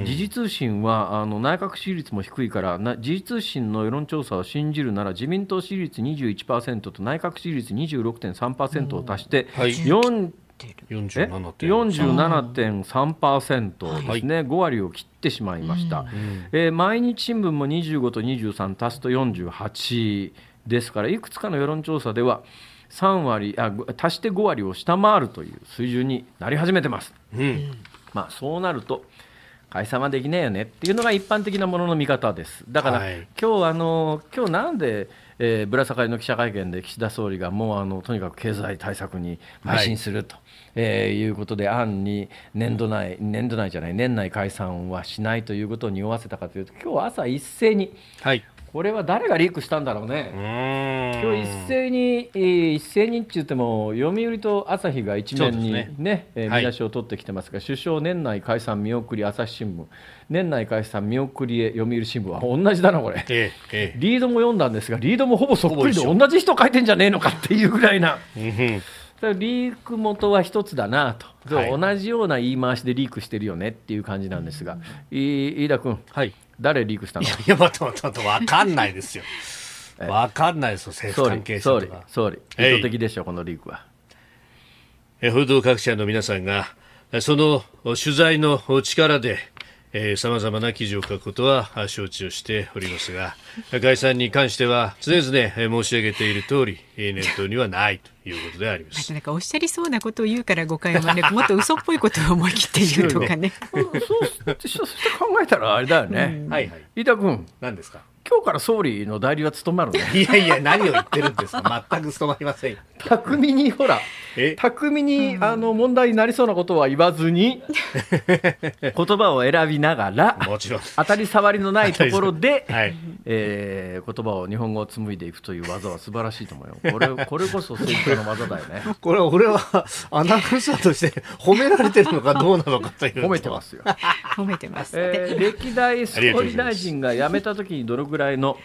時事通信はあの内閣支持率も低いから時事通信の世論調査を信じるなら自民党支持率21%と内閣支持率26.3%を足して、4 47.3%ですね、はい、5割を切ってしまいました、うん、えー、毎日新聞も25と23足すと48ですからいくつかの世論調査では3割あ足して5割を下回るという水準になり始めてます、うん、まあ、そうなると解散はできねえよねっていうのが一般的なものの見方ですだから、はい、今日あの今日なんでえー、ぶら下がりの記者会見で岸田総理がもうあのとにかく経済対策に邁進すると、はい、えー、いうことで案に年度内年度内じゃない年内解散はしないということを匂わせたかというと今日朝一斉に、はい、これは誰がリークしたんだろうね。う今日一斉に、え一斉にって言っても読売と朝日が一面にねね、えー、見出しを取ってきてますが、はい、首相年内解散見送り朝日新聞年内解散見送りへ読売新聞は同じだなこれ、えええ、リードも読んだんですがリードもほぼそっくりで同じ人書いてんじゃねえのかっていうぐらいな。リーク元は一つだなと、はい、同じような言い回しでリークしてるよねっていう感じなんですが、飯田君、はい、誰リークしたのいや、待って待って待って、わかんないですよ。わかんないですよ、政府関係者とか。総理、総理、意図的でしょ、このリークは。報道各社の皆さんが、その取材の力で、さまざまな記事を書くことは承知をしておりますが、概算に関しては常々申し上げている通り、念頭にはないということであります。なんかおっしゃりそうなことを言うから誤解を招く、もっと嘘っぽいことを思い切って言うとかね。そう、そうそう考えたらあれだよね。うん、はいはい。飯田君、何ですか。今日から総理の代理は務まるね いやいや、何を言ってるんですか、全く務まりません巧みにほら巧みにあの問題になりそうなことは言わずに 言葉を選びながらもちろん。当たり障りのないところで、はい。えー言葉を日本語を紡いでいくという技は素晴らしいと思うよこれこれこそ政治の技だよねこれ、俺はアナウンサーとして褒められてるのかどうなのかという。褒めてます。よ、褒めてます。えー歴代総理大臣が辞めた時にどのぐらいらいの、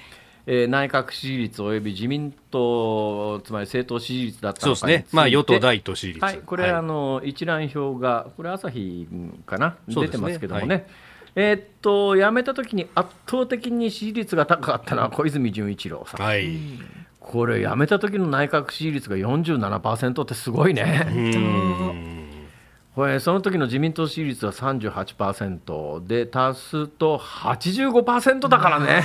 えー、内閣支持率及び自民党、つまり政党支持率だったのかそうですね、まあ、与党第一党支持率、はい、これ、はい、あの一覧表が、これ、朝日かな、ね、出てますけどもね。はい、えー、っと辞めたときに圧倒的に支持率が高かったのは小泉純一郎さん、はい、これ、辞めた時の内閣支持率が47%ってすごいね。これその時の自民党支持率は38%で足すと85%だからね。ね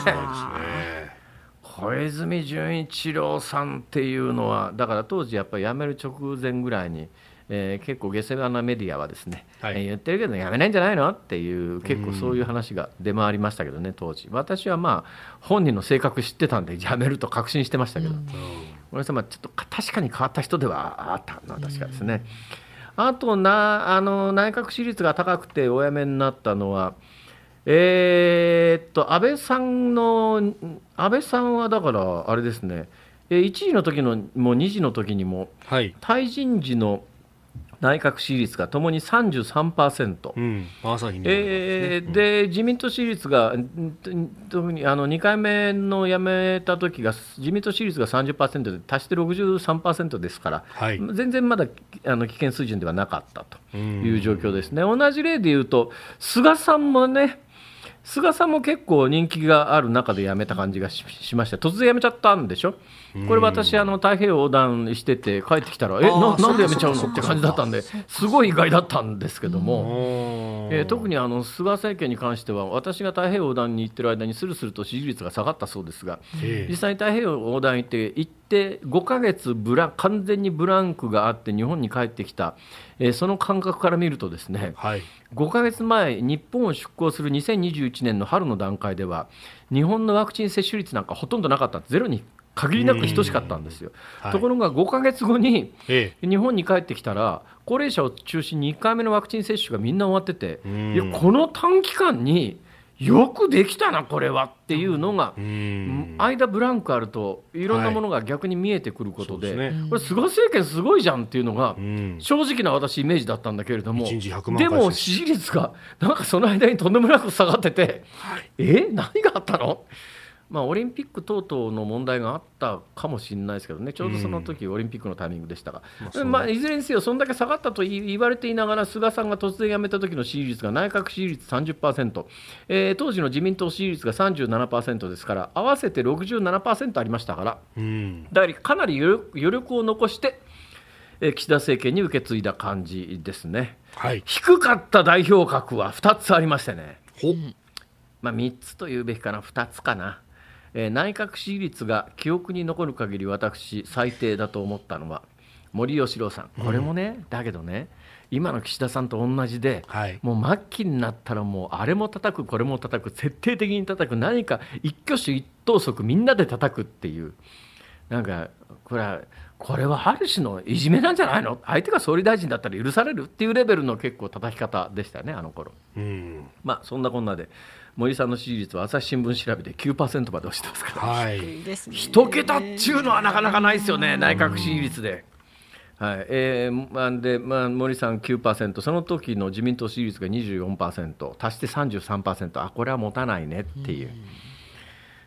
小泉純一郎さんっていうのはだから当時やっぱり辞める直前ぐらいに、えー、結構下世話なメディアはですね、はい、言ってるけど辞めないんじゃないのっていう結構そういう話が出回りましたけどね当時私はまあ本人の性格知ってたんで辞めると確信してましたけど、小泉俺様ちょっと確かに変わった人ではあったのは確かですね。うあとなあの内閣支持率が高くてお辞めになったのは、えー、っと安倍さんの安倍さんはだからあれですね、え1時の時のも2時の時にも、はい、対人時の内閣支持率がともに33%、うん、朝日ねえー、で自民党支持率が特にあの2回目の辞めた時が自民党支持率が30%で足して63%ですから、はい、全然まだあの危険水準ではなかったという状況ですね、うん、同じ例で言うと菅さんもね菅さんも結構人気がある中で辞めた感じがしました突然辞めちゃったんでしょ、これ私あの太平洋横断してて帰ってきたらえななんで辞めちゃうのって感じだったんですごい意外だったんですけども、えー、特にあの菅政権に関しては私が太平洋横断に行ってる間にするすると支持率が下がったそうですが実際に太平洋横断行って一て5ヶ月ブラ完全にブランクがあって日本に帰ってきた、えー、その感覚から見るとですね、はい、5ヶ月前日本を出港する2021年の春の段階では日本のワクチン接種率なんかほとんどなかったゼロに限りなく等しかったんですよ、はい、ところが5か月後に日本に帰ってきたら、高齢者を中心に1回目のワクチン接種がみんな終わってて、いやこの短期間によくできたなこれはっていうのが、間ブランクあるといろんなものが逆に見えてくることで,、これ菅政権すごいじゃんっていうのが、正直な私イメージだったんだけれどもでも支持率がなんかその間にとんでもなく下がってて、え何があったのまあ、オリンピック等々の問題があったかもしれないですけどね、ちょうどその時、オリンピックのタイミングでしたが、うんまあ、いずれにせよ、そんだけ下がったと言われていながら、菅さんが突然辞めた時の支持率が内閣支持率30%、えー、当時の自民党支持率が37%ですから、合わせて67%ありましたから、うん、だからかなり余力を残して、えー、岸田政権に受け継いだ感じですね。はい、低かった代表格は2つありましてね。まあ、3つというべきかな、2つかな。えー、内閣支持率が記憶に残る限り私最低だと思ったのは森喜朗さんこれもね、うん、だけどね今の岸田さんと同じで、はい、もう末期になったらもうあれも叩くこれも叩く徹底的に叩く何か一挙手一投足みんなで叩くっていうなんかこれはこれはある種のいじめなんじゃないの相手が総理大臣だったら許されるっていうレベルの結構叩き方でしたねあの頃、うん、まあそんなこんなで森さんの支持率は朝日新聞調べで9%まで落ちてますから、はい、1桁っちゅうのはなかなかないですよね、内閣支持率で。はいえー、で、まあ、森さん9%、その時の自民党支持率が24%、足して33%、あこれは持たないねっていう。う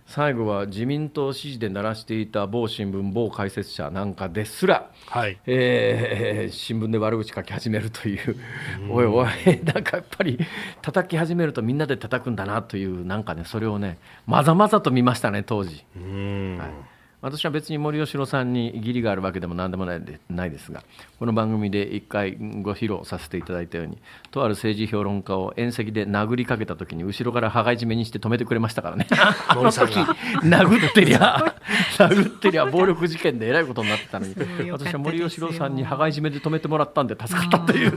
最後は自民党支持で鳴らしていた某新聞、某解説者なんかですら、はいえー、新聞で悪口書き始めるという、うん、おいおい、なんかやっぱり叩き始めるとみんなで叩くんだなという、なんかね、それをね、まざまざと見ましたね、当時。うんはい私は別に森喜朗さんに義理があるわけでも何でもないでないですがこの番組で一回ご披露させていただいたようにとある政治評論家を縁石で殴りかけた時に後ろから羽交い締めにして止めてくれましたからね あの時殴ってりゃ 殴ってりゃ暴力事件でえらいことになってたのに私は森喜朗さんに羽交い締めで止めてもらったんで助かったという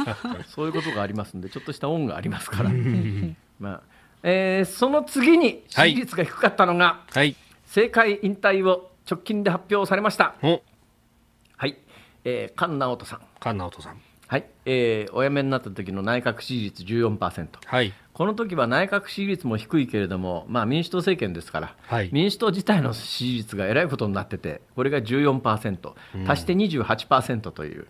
そういうことがありますんでちょっとした恩がありますから。まあえー、その次に支持率が低かったのが、はい、はい政界引退を直近で発表されました。はい、えー、菅直人さん。菅直人さん。はい、えー、お辞めになった時の内閣支持率14%、はい、この時は内閣支持率も低いけれども、まあ、民主党政権ですから、はい、民主党自体の支持率がえらいことになってて、これが14%、足して28%という。うん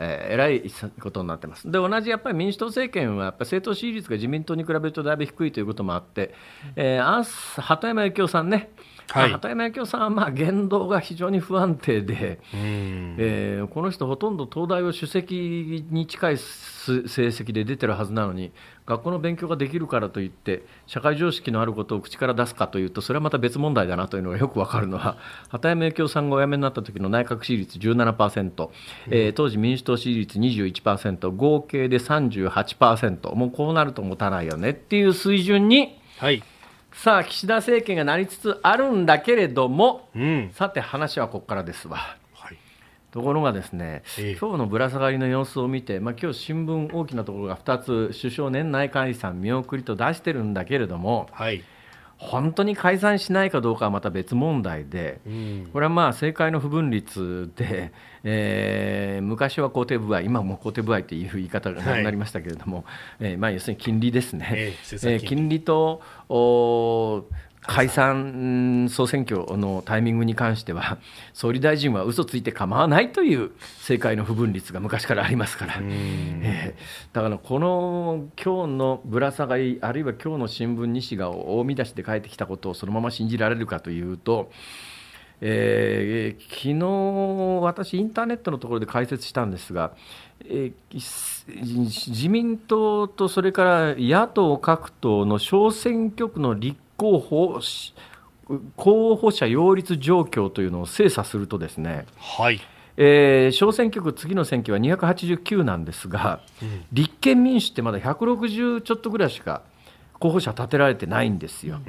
えー、えらいことになってます。で、同じやっぱり民主党政権は、やっぱ政党支持率が自民党に比べるとだいぶ低いということもあって、えー、あ鳩山幸夫さんね、はい、畑山幸雄さんはまあ言動が非常に不安定で、えー、この人、ほとんど東大を首席に近い成績で出てるはずなのに、学校の勉強ができるからといって、社会常識のあることを口から出すかというと、それはまた別問題だなというのがよくわかるのは、畑山幸雄さんがお辞めになった時の内閣支持率17%、えー、当時、民主党支持率21%、合計で38%、もうこうなると持たないよねっていう水準に。はいさあ岸田政権がなりつつあるんだけれども、うん、さて話はここからですわ。はい、ところがですね、ええ、今日のぶら下がりの様子を見て、まあ、今日新聞大きなところが2つ首相年内解散見送りと出してるんだけれども、はい、本当に解散しないかどうかはまた別問題で、うん、これはまあ政界の不分率で、えー、昔は肯定部合今も肯定部合という言い方がなりましたけれども、はい、えー、まあ、要するに金利ですね、えー、金利と解散総選挙のタイミングに関しては、総理大臣は嘘ついて構わないという政界の不分率が昔からありますから、えー、だからこの今日のぶら下がり、あるいは今日の新聞、西が大見出しで帰ってきたことをそのまま信じられるかというと、えー、昨日私、インターネットのところで解説したんですが、えー、自民党とそれから野党各党の小選挙区の立候補候補者擁立状況というのを精査するとですね、はいえー、小選挙区、次の選挙は289なんですが、うん、立憲民主ってまだ160ちょっとぐらいしか候補者立てられてないんですよ。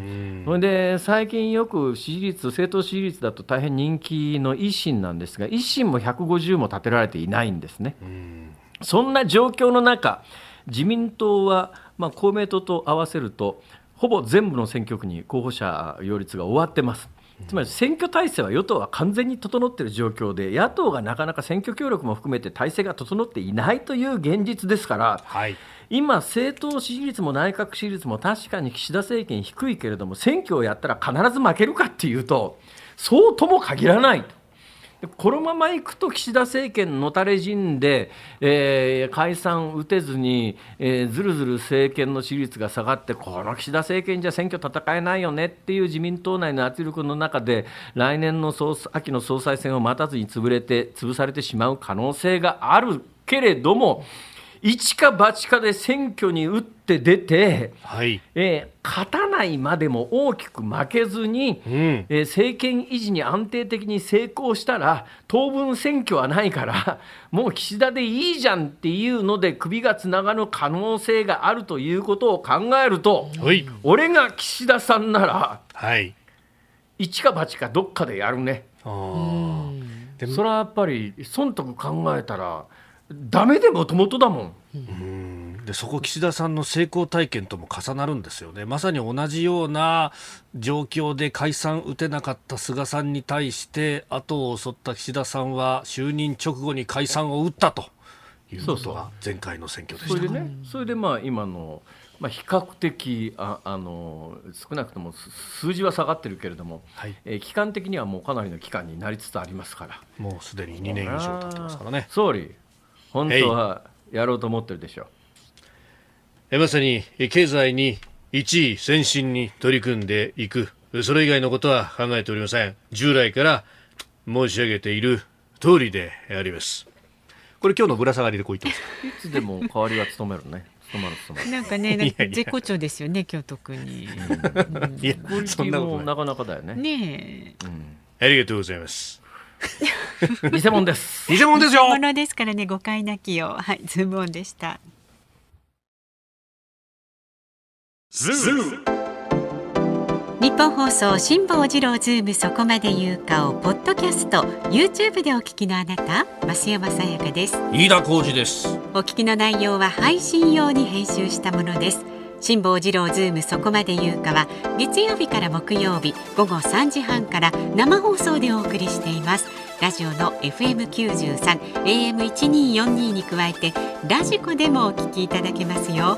で最近よく支持率政党支持率だと大変人気の維新なんですが維新も150も立てられていないんですね。んそんな状況の中自民党は、まあ、公明党と合わせるとほぼ全部の選挙区に候補者擁立が終わってます。つまり選挙体制は与党は完全に整っている状況で、野党がなかなか選挙協力も含めて体制が整っていないという現実ですから、はい、今、政党支持率も内閣支持率も確かに岸田政権低いけれども、選挙をやったら必ず負けるかっていうと、そうとも限らないと。このままいくと岸田政権のたれ死んで、えー、解散打てずに、えー、ずるずる政権の支持率が下がってこの岸田政権じゃ選挙戦えないよねっていう自民党内の圧力の中で来年の総秋の総裁選を待たずに潰れて潰されてしまう可能性があるけれども。うん一か八かで選挙に打って出て、はいえー、勝たないまでも大きく負けずに、うん、えー、政権維持に安定的に成功したら当分選挙はないから もう岸田でいいじゃんっていうので首がつながる可能性があるということを考えると、はい、俺が岸田さんなら、はい、一か八かどっかでやるね。あでそれはやっぱり損得考えたら。うんダメでもともとだもん。でそこ岸田さんの成功体験とも重なるんですよね、まさに同じような状況で解散打てなかった菅さんに対して、後を襲った岸田さんは就任直後に解散を打ったということが前回の選挙でしたそれでね、それでまあ今の、まあ、比較的ああの少なくとも数字は下がってるけれども、はい、えー、期間的にはもうかなりの期間になりつつありますからもうすでに2年以上経ってますからね総理本当はやろうと思ってるでしょう。まさに経済に一位先進に取り組んでいく。それ以外のことは考えておりません。従来から申し上げている通りであります。これ今日のぶら下がりでこう言ってます。いつでも代わりは務めるね。なんかね、なんか絶好調ですよね。今日特に。いや、そんなことなかなかだよね。ねえ、うん。ありがとうございます。偽物です。偽物ですよ。偽物ですからね、誤解なきよう。はい、ズームオンでした。ズーム。日本放送辛坊治郎ズームそこまで言うかをポッドキャスト YouTube でお聞きのあなた増山さやかです飯田浩二ですお聞きの内容は配信用に編集したものです辛坊治郎ズームそこまで言うかは月曜日から木曜日午後三時半から生放送でお送りしていますラジオの FM93 a m 一二四二に加えてラジコでもお聞きいただけますよ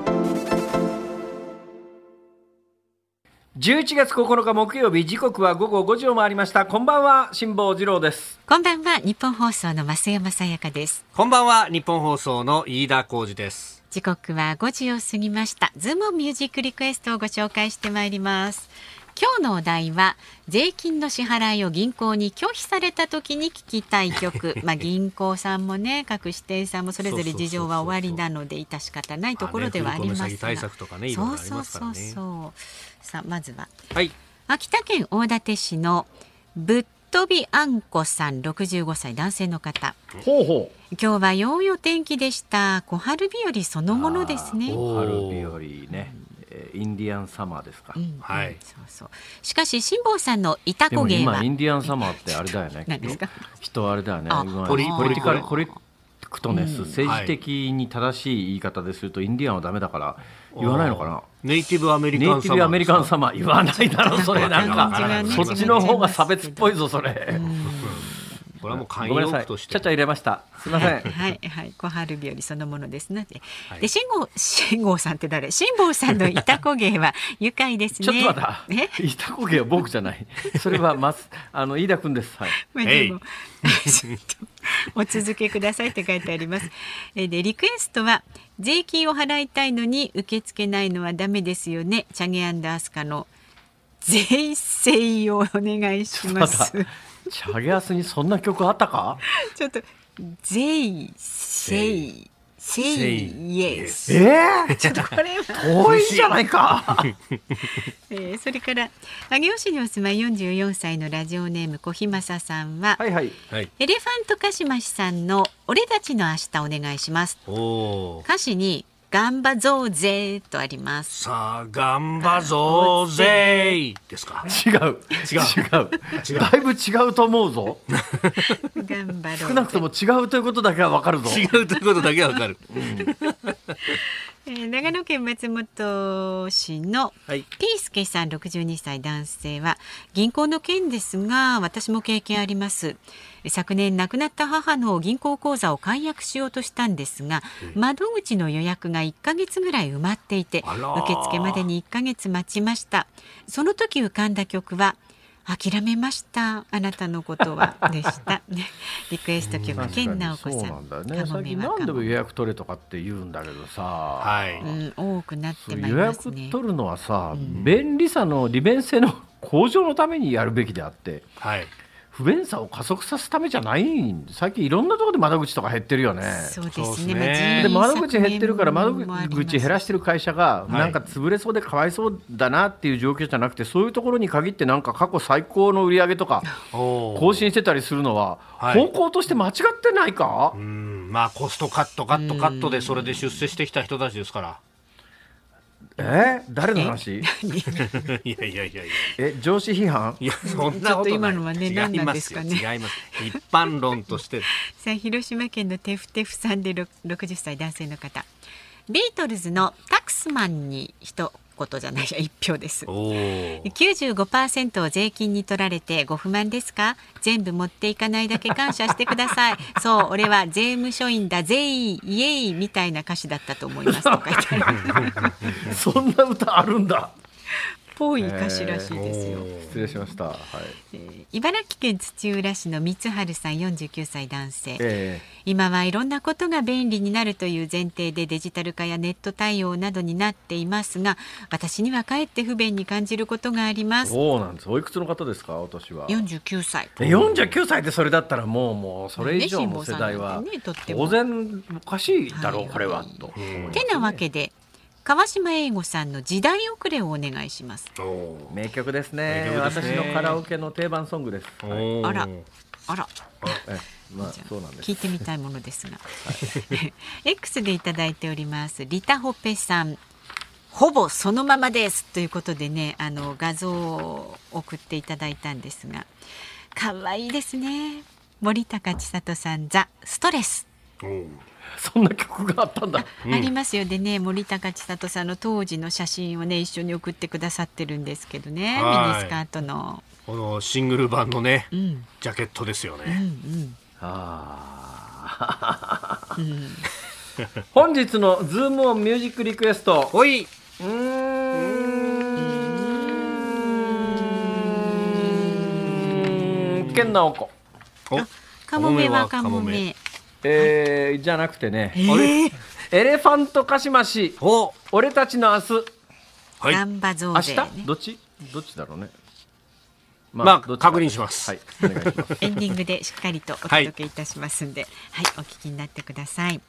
11月9日木曜日時刻は午後5時を回りましたこんばんは辛坊治郎ですこんばんは日本放送の増山さやかですこんばんは日本放送の飯田浩二です時刻は5時を過ぎましたズームミュージックリクエストをご紹介してまいります今日のお題は税金の支払いを銀行に拒否された時に聞きたい曲 まあ銀行さんもね各支店さんもそれぞれ事情は終わりなので致し方ないところではありますが、まあね、対策とかねいろいろありますからねそうそうそうそうさあまずは、はい、秋田県大館市のぶっ飛びあんこさん65歳男性の方ほうほう今日はようお天気でした小春日和そのものですね小春日和ね、うん、インディアンサマーですか、うんはいそうそうしかし辛坊さんのいたこ芸はインディアンサマーってあれだよね 何ですかきあれだよねポリポリティカルコレクトネス、うん、政治的に正しい言い方でするとインディアンはダメだから、言わないのかなネイティブアメリカン様ネイティブアメリカン様言わないだろそれなんかそっちの方が差別っぽいぞそれ、これはもう慣用句としてちゃちゃ入れましたすみませんはいはい小春日和そのものですので、はい、で辛坊辛坊さんって誰辛坊さんのいたこ芸は愉快ですねちょっと待ったいたこ芸は僕じゃないそれはますあの飯田君ですはいまあでも お続けくださいって書いてありますでリクエストは税金を払いたいのに受け付けないのはダメですよねチャゲアンダースカの税制をお願いしますチャゲアスにそんな曲あったかちょっと「ゼイセイ」セイイエス。ええー、ちょっとこれ遠いじゃないか。えー、それから上尾市にお住まい四十四歳のラジオネーム小日向さんは、はいはい、エレファントカシマシさんの俺たちの明日お願いします。おお。歌詞に頑張ぞうぜとあります。さあ、頑張ぞうぜですか。違う、違う、違う、違うだいぶ違うと思うぞ。頑張ろう。少なくとも違うということだけはわかるぞ。違うということだけはわかる。うん、長野県松本市のピースケさん六十二歳男性は銀行の件ですが私も経験あります。うん昨年亡くなった母の銀行口座を解約しようとしたんですが、窓口の予約が1ヶ月ぐらい埋まっていて受付までに1ヶ月待ちましたその時浮かんだ曲は諦めましたあなたのことはでした リクエスト曲健直子さんん、ね、何でも予約取れとかって言うんだけどさ、はい、うん、多くなってまいります、ね、予約取るのはさ、うん、便利さの利便性の向上のためにやるべきであって、はい、不便さを加速さすためじゃない最近いろんなところで窓口とか減ってるよね。そうですね。で、ね、窓口減ってるから窓口減らしてる会社がなんか潰れそうでかわいそうだなっていう状況じゃなくて、はい、そういうところに限ってなんか過去最高の売り上げとか更新してたりするのは方向として間違ってないか、はい、まあコストカットカットカットでそれで出世してきた人たちですから。え誰の話 いやいやいやいやえ上司批判いやそんなこと今のはね何なんですかね違います一般論として さあ広島県のテフテフさんで六十歳男性の方ビートルズの「タクスマン」に一ことじゃないや1票です95%を税金に取られてご不満ですか全部持っていかないだけ感謝してください そう俺は税務署員だ税イエイみたいな歌詞だったと思います そんな歌あるんだぽい歌詞らしいですよ。失礼しました。はい、えー。茨城県土浦市の三春さん、四十九歳男性、えー、今はいろんなことが便利になるという前提でデジタル化やネット対応などになっていますが、私にはかえって不便に感じることがあります。そうなんです。おいくつの方ですか、私は。四十九歳。四十九歳でそれだったらもうもうそれ以上の世代は、ねね、当然おかしいだろう、はい、これはと。てなわけで川島英吾さんの時代遅れをお願いします名曲ですね私のカラオケの定番ソングです、はい、あらあらまあ、そうなんです聞いてみたいものですが、はい、X でいただいておりますリタホペさんほぼそのままですということでねあの画像を送っていただいたんですが可愛いですね森高千里さんザ・ストレス そんな曲があったんだあうん、ありますよでね森高千里さんの当時の写真をね一緒に送ってくださってるんですけどねミニスカートのこのシングル版のね、うん、ジャケットですよね、うんうん、ああ 本日のズームオンミュージックリクエストほいうん健直子かもめはかもめ。えー、じゃなくてね、えー、エレファントカシマシ俺たちの明日はい、ね、明日どっちどっちだろうねまあ、まあ、確認します。はい、お願いします。エンディングでしっかりとお届けいたしますんで、はい、はい、お聞きになってください。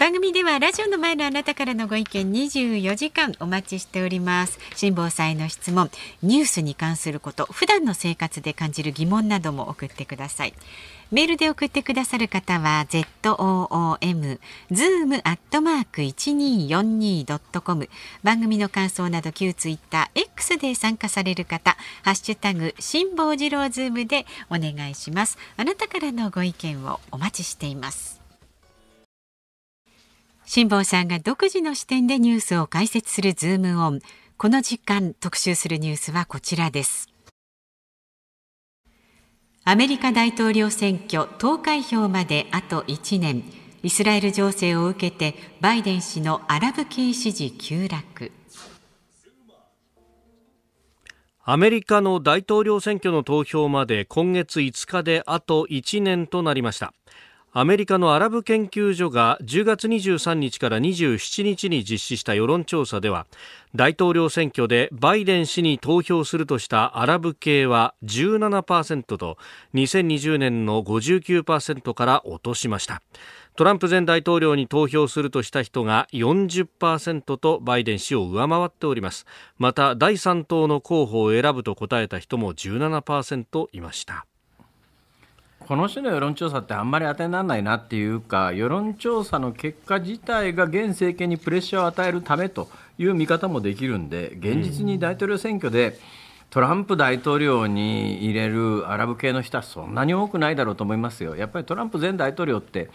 番組ではラジオの前のあなたからのご意見24時間お待ちしております辛坊さんの質問ニュースに関すること普段の生活で感じる疑問なども送ってくださいメールで送ってくださる方は z o o m zoom アットマーク一二四二ドットコム番組の感想など旧ツイッター X で参加される方ハッシュタグ辛坊治郎ズームでお願いしますあなたからのご意見をお待ちしています。辛坊さんが独自の視点でニュースを解説するズームオン。この時間特集するニュースはこちらです。アメリカ大統領選挙投開票まであと1年。イスラエル情勢を受けてバイデン氏のアラブ系支持急落。アメリカの大統領選挙の投票まで今月5日であと1年となりました。アメリカのアラブ研究所が10月23日から27日に実施した世論調査では大統領選挙でバイデン氏に投票するとしたアラブ系は17%と2020年の59%から落としましたトランプ前大統領に投票するとした人が40%とバイデン氏を上回っておりますまた第3党の候補を選ぶと答えた人も17%いましたこの種の世論調査ってあんまり当てにならないなっていうか世論調査の結果自体が現政権にプレッシャーを与えるためという見方もできるんで現実に大統領選挙で、トランプ大統領に入れるアラブ系の人はそんなに多くないだろうと思いますよ。やっぱりトランプ前大統領って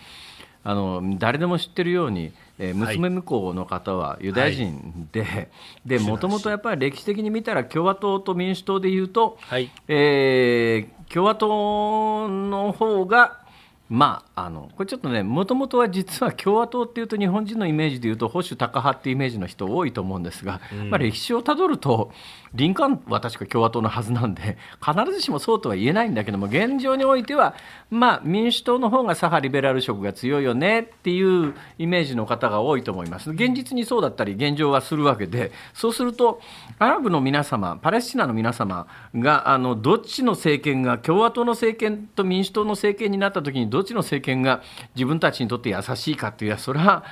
あの誰でも知ってるようにえー、娘婿の方はユダヤ人で、でもともとやっぱり歴史的に見たら共和党と民主党でいうと、はい、えー、共和党の方がまあ、あのこれちょっとねもともとは実は共和党っていうと日本人のイメージでいうと保守タカ派っていうイメージの人多いと思うんですが、うん、ま歴史をたどるとリンカーンは確か共和党のはずなんで必ずしもそうとは言えないんだけども現状においては、まあ、民主党の方が左派リベラル色が強いよねっていうイメージの方が多いと思います現実にそうだったり現状はするわけでそうするとアラブの皆様パレスチナの皆様があのどっちの政権が共和党の政権と民主党の政権になった時にどっちの政権が自分たちにとって優しいかっていうやそれは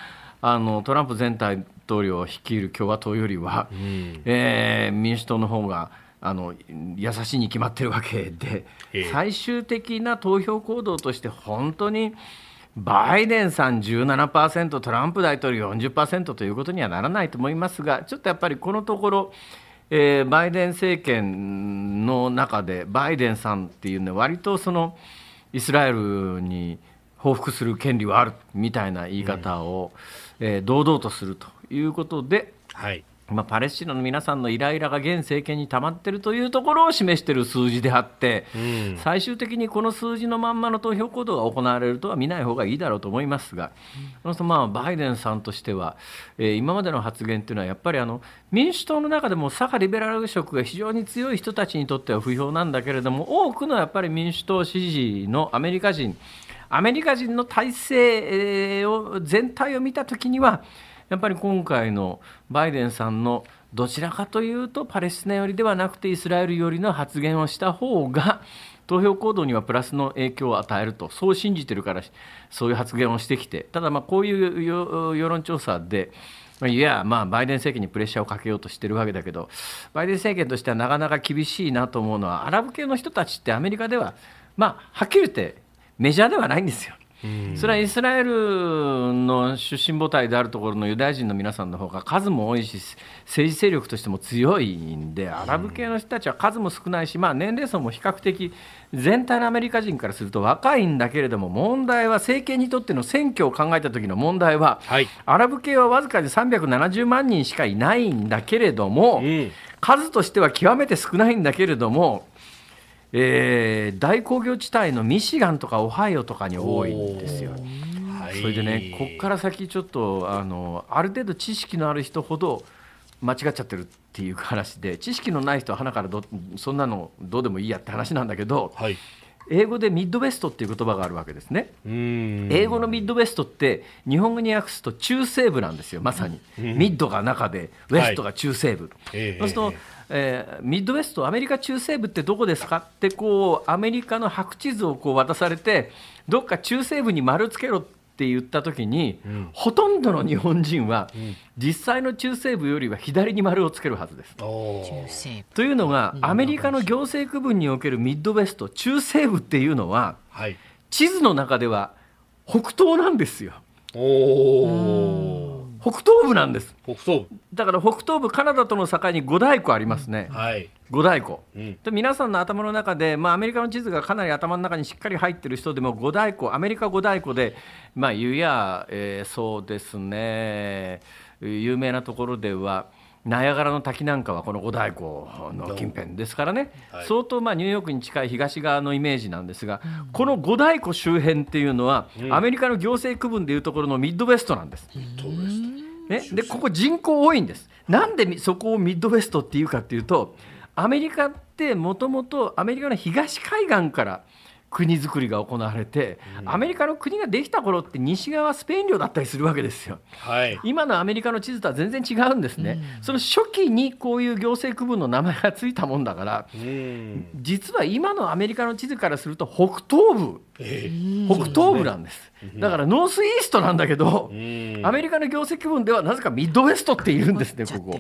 あのトランプ前大統領を率いる共和党よりは、うん、えー、民主党の方があ優しいに決まってるわけで、ええ、最終的な投票行動として本当にバイデンさん17%トランプ大統領40%ということにはならないと思いますがちょっとやっぱりこのところ、えー、バイデン政権の中でバイデンさんっていうのは割とそのイスラエルに報復する権利はあるみたいな言い方を、うんえー、堂々とするということで、はいまあ、パレスチナの皆さんのイライラが現政権に溜まっているというところを示している数字であって、うん、最終的にこの数字のまんまの投票行動が行われるとは見ない方がいいだろうと思いますが、うん、そのまあバイデンさんとしては、えー、今までの発言というのはやっぱりあの民主党の中でも左派リベラル色が非常に強い人たちにとっては不評なんだけれども多くのやっぱり民主党支持のアメリカ人アメリカ人の体制を全体を見た時にはやっぱり今回のバイデンさんのどちらかというとパレスチナ寄りではなくてイスラエル寄りの発言をした方が投票行動にはプラスの影響を与えるとそう信じてるからそういう発言をしてきてただまこういう世論調査で。いや、まあ、バイデン政権にプレッシャーをかけようとしてるわけだけど、バイデン政権としてはなかなか厳しいなと思うのは、アラブ系の人たちってアメリカでは、まあ、はっきり言ってメジャーではないんですよ。それはイスラエルの出身母体であるところのユダヤ人の皆さんの方が数も多いし政治勢力としても強いんでアラブ系の人たちは数も少ないし、まあ、年齢層も比較的全体のアメリカ人からすると若いんだけれども問題は政権にとっての選挙を考えた時の問題は、アラブ系はわずかで370万人しかいないんだけれども、数としては極めて少ないんだけれどもえー、大工業地帯のミシガンとかオハイオとかに多いんですよ。それでねここから先ちょっとあのある程度知識のある人ほど間違っちゃってるっていう話で知識のない人は鼻からそんなのどうでもいいやって話なんだけど、はい、英語でミッドウェストっていう言葉があるわけですね英語のミッドウェストって日本語に訳すと中西部なんですよまさにミッドが中でウェストが中西部、はい、そうすると、えーえー、ミッドウェスト、アメリカ中西部ってどこですかってこうアメリカの白地図をこう渡されてどっか中西部に丸つけろって言った時に、うん、ほとんどの日本人は、うん、実際の中西部よりは左に丸をつけるはずです。というのがアメリカの行政区分におけるミッドウェスト中西部っていうのは、はい、地図の中では北東なんですよ。お北東部なんです北東部だから北東部カナダとの境に五大湖ありますね、うん、はい、五大湖、うん、で皆さんの頭の中で、まあ、アメリカの地図がかなり頭の中にしっかり入ってる人でも五大湖アメリカ五大湖でまあ言や、えー、そうですね有名なところでは。ナヤガラの滝なんかはこの五大湖の近辺ですからね、はい、相当まあニューヨークに近い東側のイメージなんですが、うん、この五大湖周辺っていうのは、うん、アメリカの行政区分でいうところのミッドウェストなんです。ね、でここ人口多いんです。なんでそこをミッドウェストっていうかっていうとアメリカってもともとアメリカの東海岸から国づくりが行われて、うん、アメリカの国ができた頃って西側はスペイン領だったりするわけですよ、はい、今のアメリカの地図とは全然違うんですね、うん、その初期にこういう行政区分の名前がついたもんだから、うん、実は今のアメリカの地図からすると北東部、えー、北東部なんです、だからノースイーストなんだけど、アメリカの行政区分ではなぜかミッドウェストっているんですねここ。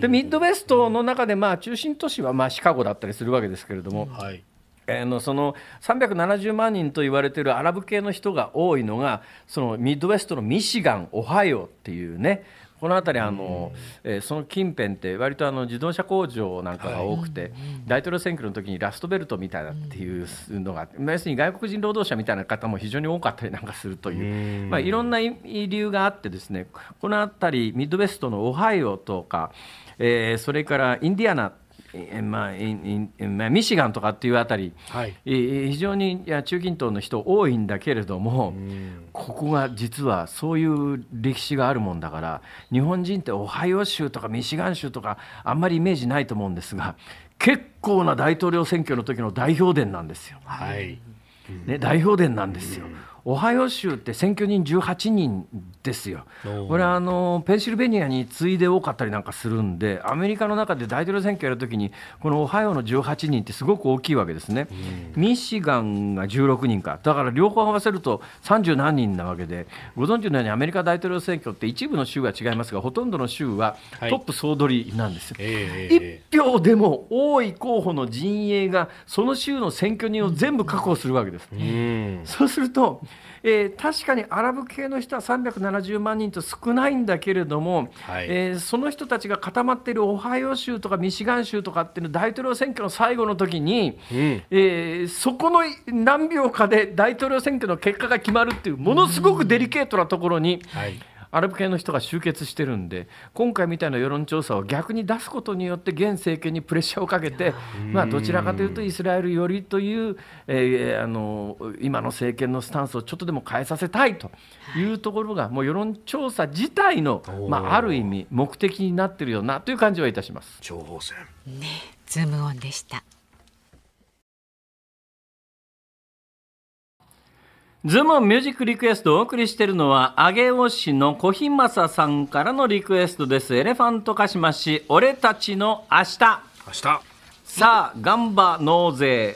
でミッドウェストの中でまあ中心都市はまあシカゴだったりするわけですけれども。はいえのその370万人と言われているアラブ系の人が多いのがそのミッドウェストのミシガンオハイオっていうねこの辺りあの、えー、その近辺って割とあの自動車工場なんかが多くて、はい、大統領選挙の時にラストベルトみたいなっていうのが、うん、要するに外国人労働者みたいな方も非常に多かったりなんかするという、うん、まあ、いろんな理由があってですねこの辺りミッドウェストのオハイオとか、えー、それからインディアナまあ、ミシガンとかっていうあたり、はい、非常にいや中近東の人多いんだけれども、ここが実はそういう歴史があるもんだから日本人ってオハイオ州とかミシガン州とかあんまりイメージないと思うんですが結構な大統領選挙の時の代表殿なんですよ。はいね、代表殿なんですよ。オハイオ州って選挙人18人ですよ、これあの、ペンシルベニアに次いで多かったりなんかするんで、アメリカの中で大統領選挙やるときに、このオハイオの18人ってすごく大きいわけですね、ミシガンが16人か、だから両方合わせると30何人なわけで、ご存知のようにアメリカ大統領選挙って一部の州は違いますが、ほとんどの州はトップ総取りなんですよ。はいえー、1票でも多い候補の陣営が、その州の選挙人を全部確保するわけです。うん、そうするとえー、確かにアラブ系の人は370万人と少ないんだけれども、はい、えー、その人たちが固まっているオハイオ州とかミシガン州とかっていうの大統領選挙の最後の時に、うん、えー、そこの何秒かで大統領選挙の結果が決まるっていうものすごくデリケートなところに。うんはいアラブ系の人が集結してるんで今回みたいな世論調査を逆に出すことによって現政権にプレッシャーをかけて、まあ、どちらかというとイスラエル寄りという、えあの今の政権のスタンスをちょっとでも変えさせたいというところがもう世論調査自体の、まあ、ある意味目的になっているようなという感じはいたします。情報戦ねズームオンでしたズームミュージックリクエストをお送りしているのは、上尾市の小日正さんからのリクエストです。エレファントカシマシ、俺たちの明日。明日。さあ、ガンバ納税。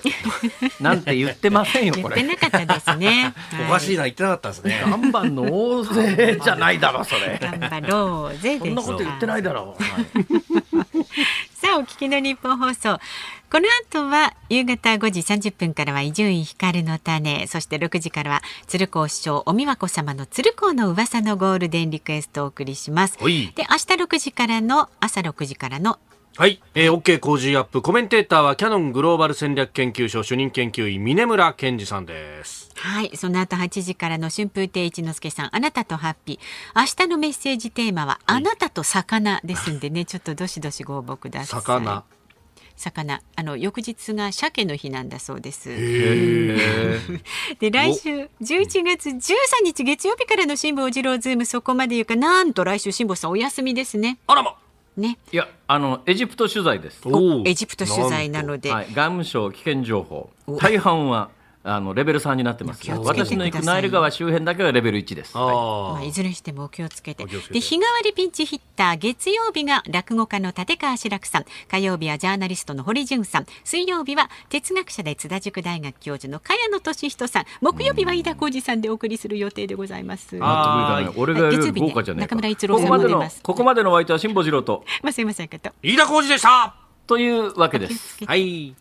なんて言ってませんよ、これ。言ってなかったですね。おかしいな、言ってなかったですね。ガンバ納税じゃないだろ、それ。ガンバ納税そんなこと言ってないだろう。さあ、お聞きの日本放送。この後は夕方5時30分からは伊集院光の種そして6時からは鶴光師匠お美和子様の鶴光の噂のゴールデンリクエストをお送りしますで明日6時からの朝6時からのはい、えー、OK 工事アップコメンテーターはキャノングローバル戦略研究所主任研究員峰村健二さんですはいその後8時からの春風亭一之輔さんあなたとハッピー明日のメッセージテーマはあなたと魚ですんでね、ちょっとどしどしご応募ください魚魚あの翌日が鮭の日なんだそうです。で来週11月13日月曜日からの辛坊治郎ズームそこまで言うかなんと来週辛坊さんお休みですね。あらまね、いやあのエジプト取材ですエジプト取材なので、はい、外務省危険情報大半はあのレベル3になってます私の行くナイル川周辺だけはレベル1です、はいまあ、いずれにしてもお気をつけてで日替わりピンチヒッター月曜日が落語家の立川志らくさん火曜日はジャーナリストの堀潤さん水曜日は哲学者で津田塾大学教授の茅野俊人さん木曜日は飯田浩二さんでお送りする予定でございます、うん、ああ俺が豪華じゃない、ね、中村一郎さんも出ますここまでのお相手は辛坊治郎とまあすいませんけど飯田浩二でしたというわけですはい。